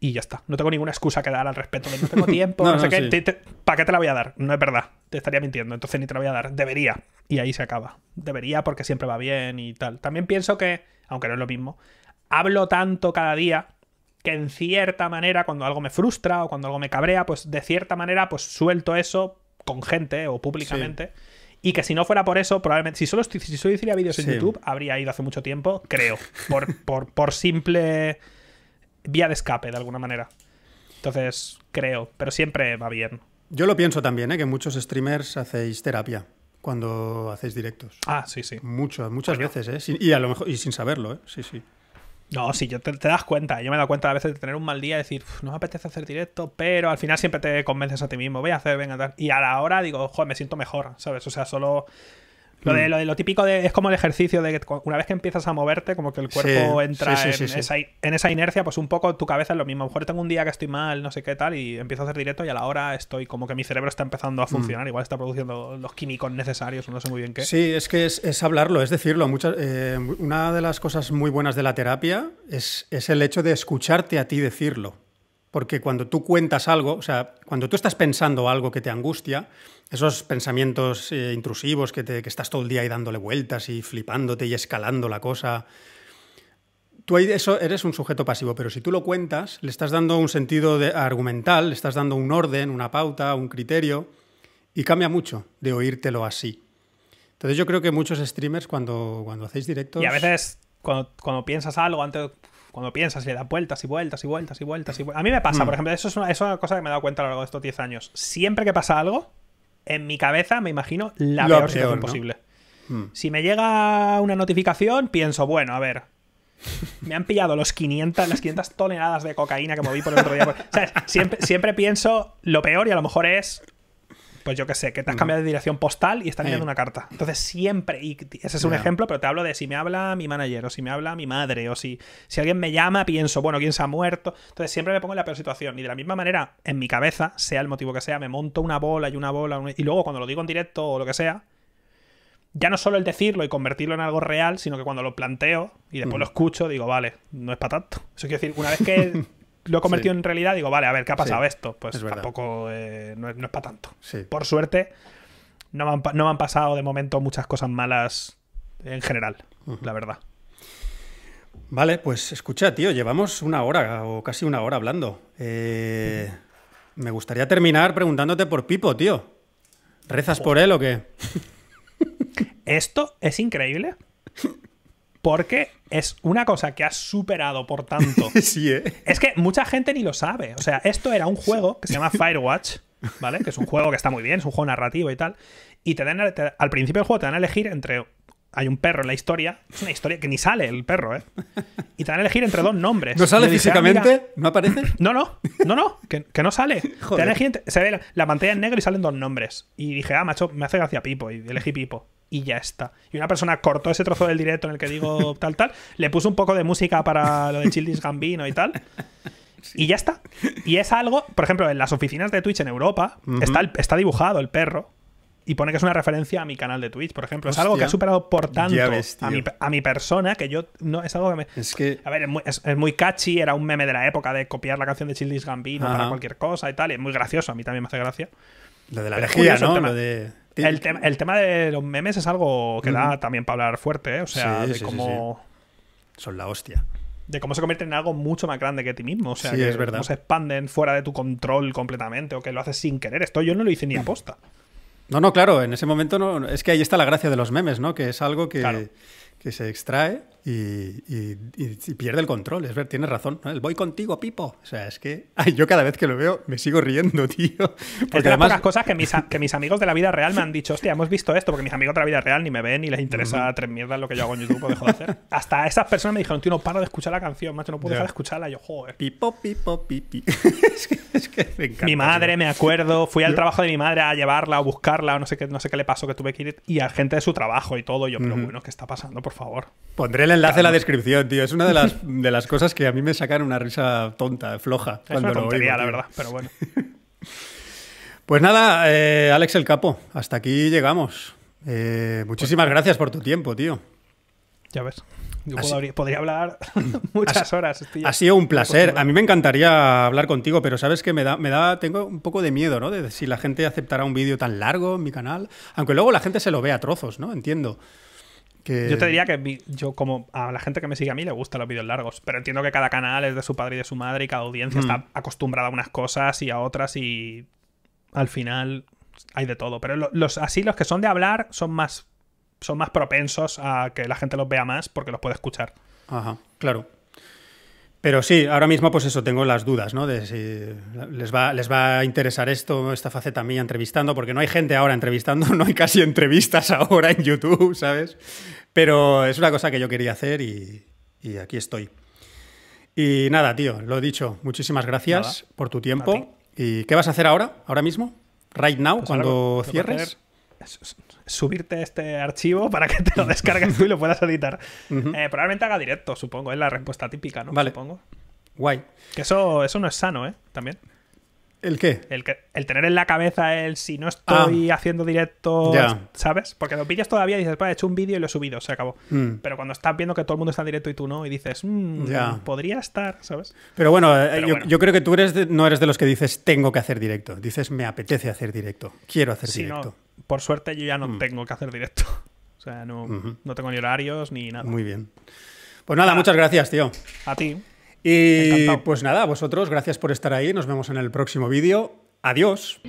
Speaker 2: y ya está. No tengo ninguna excusa que dar al respecto. no tengo tiempo, no, sé qué. ¿Para qué te la voy a dar? No es verdad. Te estaría mintiendo. Entonces ni te la voy a dar. Debería. Y ahí se acaba. Debería porque siempre va bien y tal. También pienso que, aunque no es lo mismo, hablo tanto cada día que en cierta manera, cuando algo me frustra o cuando algo me cabrea, pues de cierta manera, pues suelto eso con gente o públicamente. Y que si no fuera por eso, probablemente. Si solo, si solo hiciera vídeos en YouTube, habría ido hace mucho tiempo, creo. Por, por, por simple vía de escape de alguna manera. Entonces, creo, pero siempre va bien.
Speaker 1: Yo lo pienso también, ¿eh? que muchos streamers hacéis terapia cuando hacéis directos. Ah, sí, sí. muchas veces, ¿eh? y a lo mejor y sin saberlo, ¿eh? Sí, sí. No, sí,
Speaker 2: yo te, te, das cuenta. Yo me he dado cuenta a veces de tener un mal día y decir, no me apetece hacer directo, pero al final siempre te convences a ti mismo, voy a hacer, venga, tal. Y a la hora digo, joder, me siento mejor, ¿sabes? O sea, solo Mm. Lo, de, lo, típico de, es como el ejercicio de que una vez que empiezas a moverte, como que el cuerpo entra en, esa, inercia, pues un poco tu cabeza es lo mismo. A lo mejor tengo un día que estoy mal, no sé qué tal, y empiezo a hacer directo y a la hora estoy como que mi cerebro está empezando a mm. funcionar, igual está produciendo los químicos necesarios, no sé muy bien qué. Sí,
Speaker 1: es que es, hablarlo, es decirlo. Muchas, eh, una de las cosas muy buenas de la terapia es el hecho de escucharte a ti decirlo porque cuando tú cuentas algo, o sea, cuando tú estás pensando algo que te angustia, esos pensamientos eh, intrusivos que, te, estás todo el día ahí dándole vueltas y flipándote y escalando la cosa, tú eso eres un sujeto pasivo, pero si tú lo cuentas, le estás dando un sentido de, argumental, le estás dando un orden, una pauta, un criterio, y cambia mucho de oírtelo así. Entonces yo creo que muchos streamers cuando, cuando hacéis directos... Y a veces
Speaker 2: cuando, cuando piensas algo antes cuando piensas le da vueltas y vueltas y vueltas y vueltas y A mí me pasa, mm. por ejemplo, eso es, una, eso es, una, cosa que me he dado cuenta a lo largo de estos 10 años. Siempre que pasa algo, en mi cabeza me imagino la peor, situación posible. Mm. Si me llega una notificación, pienso, bueno, a ver, me han pillado los 500, las 500 toneladas de cocaína que moví por el otro día. Siempre, siempre pienso lo peor y a lo mejor es pues yo qué sé, que te has mm. cambiado de dirección postal y estás viendo una carta. Entonces siempre, y ese es un ejemplo, pero te hablo de si me habla mi manager o si me habla mi madre o si, si alguien me llama, pienso, bueno, ¿quién se ha muerto? Entonces siempre me pongo en la peor situación. Y de la misma manera, en mi cabeza, sea el motivo que sea, me monto una bola y una bola y luego cuando lo digo en directo o lo que sea, ya no solo el decirlo y convertirlo en algo real, sino que cuando lo planteo y después mm. lo escucho, digo, vale, no es para tanto. Eso quiere decir, una vez que lo he convertido en realidad, digo, vale, a ver, ¿qué ha pasado esto? Pues tampoco eh, no, es, para tanto. Por suerte, no me, han, pasado de momento muchas cosas malas en general, la verdad.
Speaker 1: Vale, pues escucha, tío, llevamos una hora o casi una hora hablando. Eh, me gustaría terminar preguntándote por Pipo, tío. ¿Rezas por él o qué?
Speaker 2: Esto es increíble. porque es una cosa que has superado por tanto. sí, ¿eh? Es que mucha gente ni lo sabe. O sea, esto era un juego que se llama Firewatch, ¿vale? Que es un juego que está muy bien, es un juego narrativo y tal. Y te dan, al principio del juego te dan a elegir entre hay un perro en la historia. Es una historia que ni sale el perro, ¿eh? Y te van a elegir entre dos nombres. ¿No sale ah, físicamente? ¿No aparece? No, no, no, no, que, no sale. Te a se ve la, pantalla en negro y salen dos nombres. Y dije, ah, macho, me hace gracia Pipo. Y elegí Pipo. Y ya está. Y una persona cortó ese trozo del directo en el que digo tal, tal. Le puso un poco de música para lo de Childish Gambino y tal. Y ya está. Y es algo, por ejemplo, en las oficinas de Twitch en Europa está, está dibujado el perro y pone que es una referencia a mi canal de Twitch, por ejemplo. es algo que ha superado por tanto a, mi, persona que yo. No, es algo que me. A ver, es muy, catchy, era un meme de la época de copiar la canción de Childish Gambino para cualquier cosa y tal. Y es muy gracioso, a mí también me hace gracia.
Speaker 1: Lo de la energía, ¿no? El tema, de...
Speaker 2: el, tema de los memes es algo que da también para hablar fuerte, ¿eh? O sea, de cómo.
Speaker 1: Son la hostia
Speaker 2: de cómo se convierten en algo mucho más grande que ti mismo. O sea, que es verdad. se expanden fuera de tu control completamente o que lo
Speaker 1: haces sin querer. Esto yo no lo hice ni posta no, no, claro, en ese momento no. Es que ahí está la gracia de los memes, ¿no? Que es algo que, que se extrae y, pierde el control. Es ver, tienes razón. voy contigo, Pipo. O sea, es que yo cada vez que lo veo me sigo riendo, tío. Porque de además...
Speaker 2: cosas que mis, que mis amigos de la vida real me han dicho, hostia, hemos visto esto, porque mis amigos de la vida real ni me ven ni les interesa tres mierdas lo que yo hago en YouTube o dejo de hacer. Hasta esas personas me dijeron, tío, no paro de escuchar la canción, macho, no puedo dejar de escucharla. Yo, joder. Pipo, pipo, pipi. es, que, me encanta, Mi madre, me acuerdo, fui al trabajo de mi madre a llevarla o buscarla o no sé qué, no sé qué le pasó que tuve que ir y a gente de su trabajo y todo. Yo, pero bueno, ¿qué está pasando? Por favor.
Speaker 1: Pondré enlace en la descripción, tío. Es una de las, de las cosas que a mí me sacan una risa tonta, floja. cuando lo la verdad, pero bueno. Pues nada, eh, Alex el Capo, hasta aquí llegamos. Eh, muchísimas pues- gracias por tu tiempo, tío.
Speaker 2: Ya ves. Yo podría, hablar muchas horas. tío ha sido un pues placer.
Speaker 1: A mí me encantaría hablar contigo, pero sabes que me da, me da, tengo un poco de miedo, ¿no? De si la gente aceptará un vídeo tan largo en mi canal. Aunque luego la gente se lo vea a trozos, ¿no? Entiendo. Yo te diría
Speaker 2: que yo, como a la gente que me sigue a mí, le gustan los vídeos largos, pero entiendo que cada canal es de su padre y de su madre y cada audiencia está mm. acostumbrada a unas cosas y a otras y al final hay de todo. Pero los, así los que son de hablar son más, son más propensos a que la gente los vea más porque los puede escuchar.
Speaker 1: Ajá, claro. Pero sí, ahora mismo pues eso, tengo las dudas, ¿no? De si les va, les va a interesar esto, esta faceta mía entrevistando, porque no hay gente ahora entrevistando, no hay casi entrevistas ahora en YouTube, ¿sabes? Pero es una cosa que yo quería hacer y, aquí estoy. Y nada, tío, lo he dicho, muchísimas gracias por tu tiempo. ¿Y qué vas a hacer ahora, ahora mismo? ¿Right now, pues cuando cierres?
Speaker 2: subirte este archivo para que te lo descargues tú y lo puedas editar. Eh, probablemente haga directo, supongo, es la respuesta típica, ¿no? Vale. Supongo. Guay. Que eso, eso no es sano, ¿eh? También. ¿El qué? El, el, tener en la cabeza el si no ah. estoy haciendo directo, ¿sabes? Porque lo pillas todavía y dices, he hecho un vídeo y lo he subido, se acabó. Mm. Pero cuando estás viendo que todo el mundo está en directo y tú no, y dices, mmm, podría estar, ¿sabes?
Speaker 1: Pero eh, bueno, yo, creo que tú eres no eres de los que dices, tengo que hacer directo. Dices, me apetece hacer directo, quiero hacer directo.
Speaker 2: por suerte yo ya no mm. tengo que hacer directo. O
Speaker 1: sea, no, no tengo ni horarios ni nada. Muy bien. Pues nada, muchas gracias, tío. A ti. Y pues nada, vosotros, gracias por estar ahí. Nos vemos en el próximo vídeo. Adiós.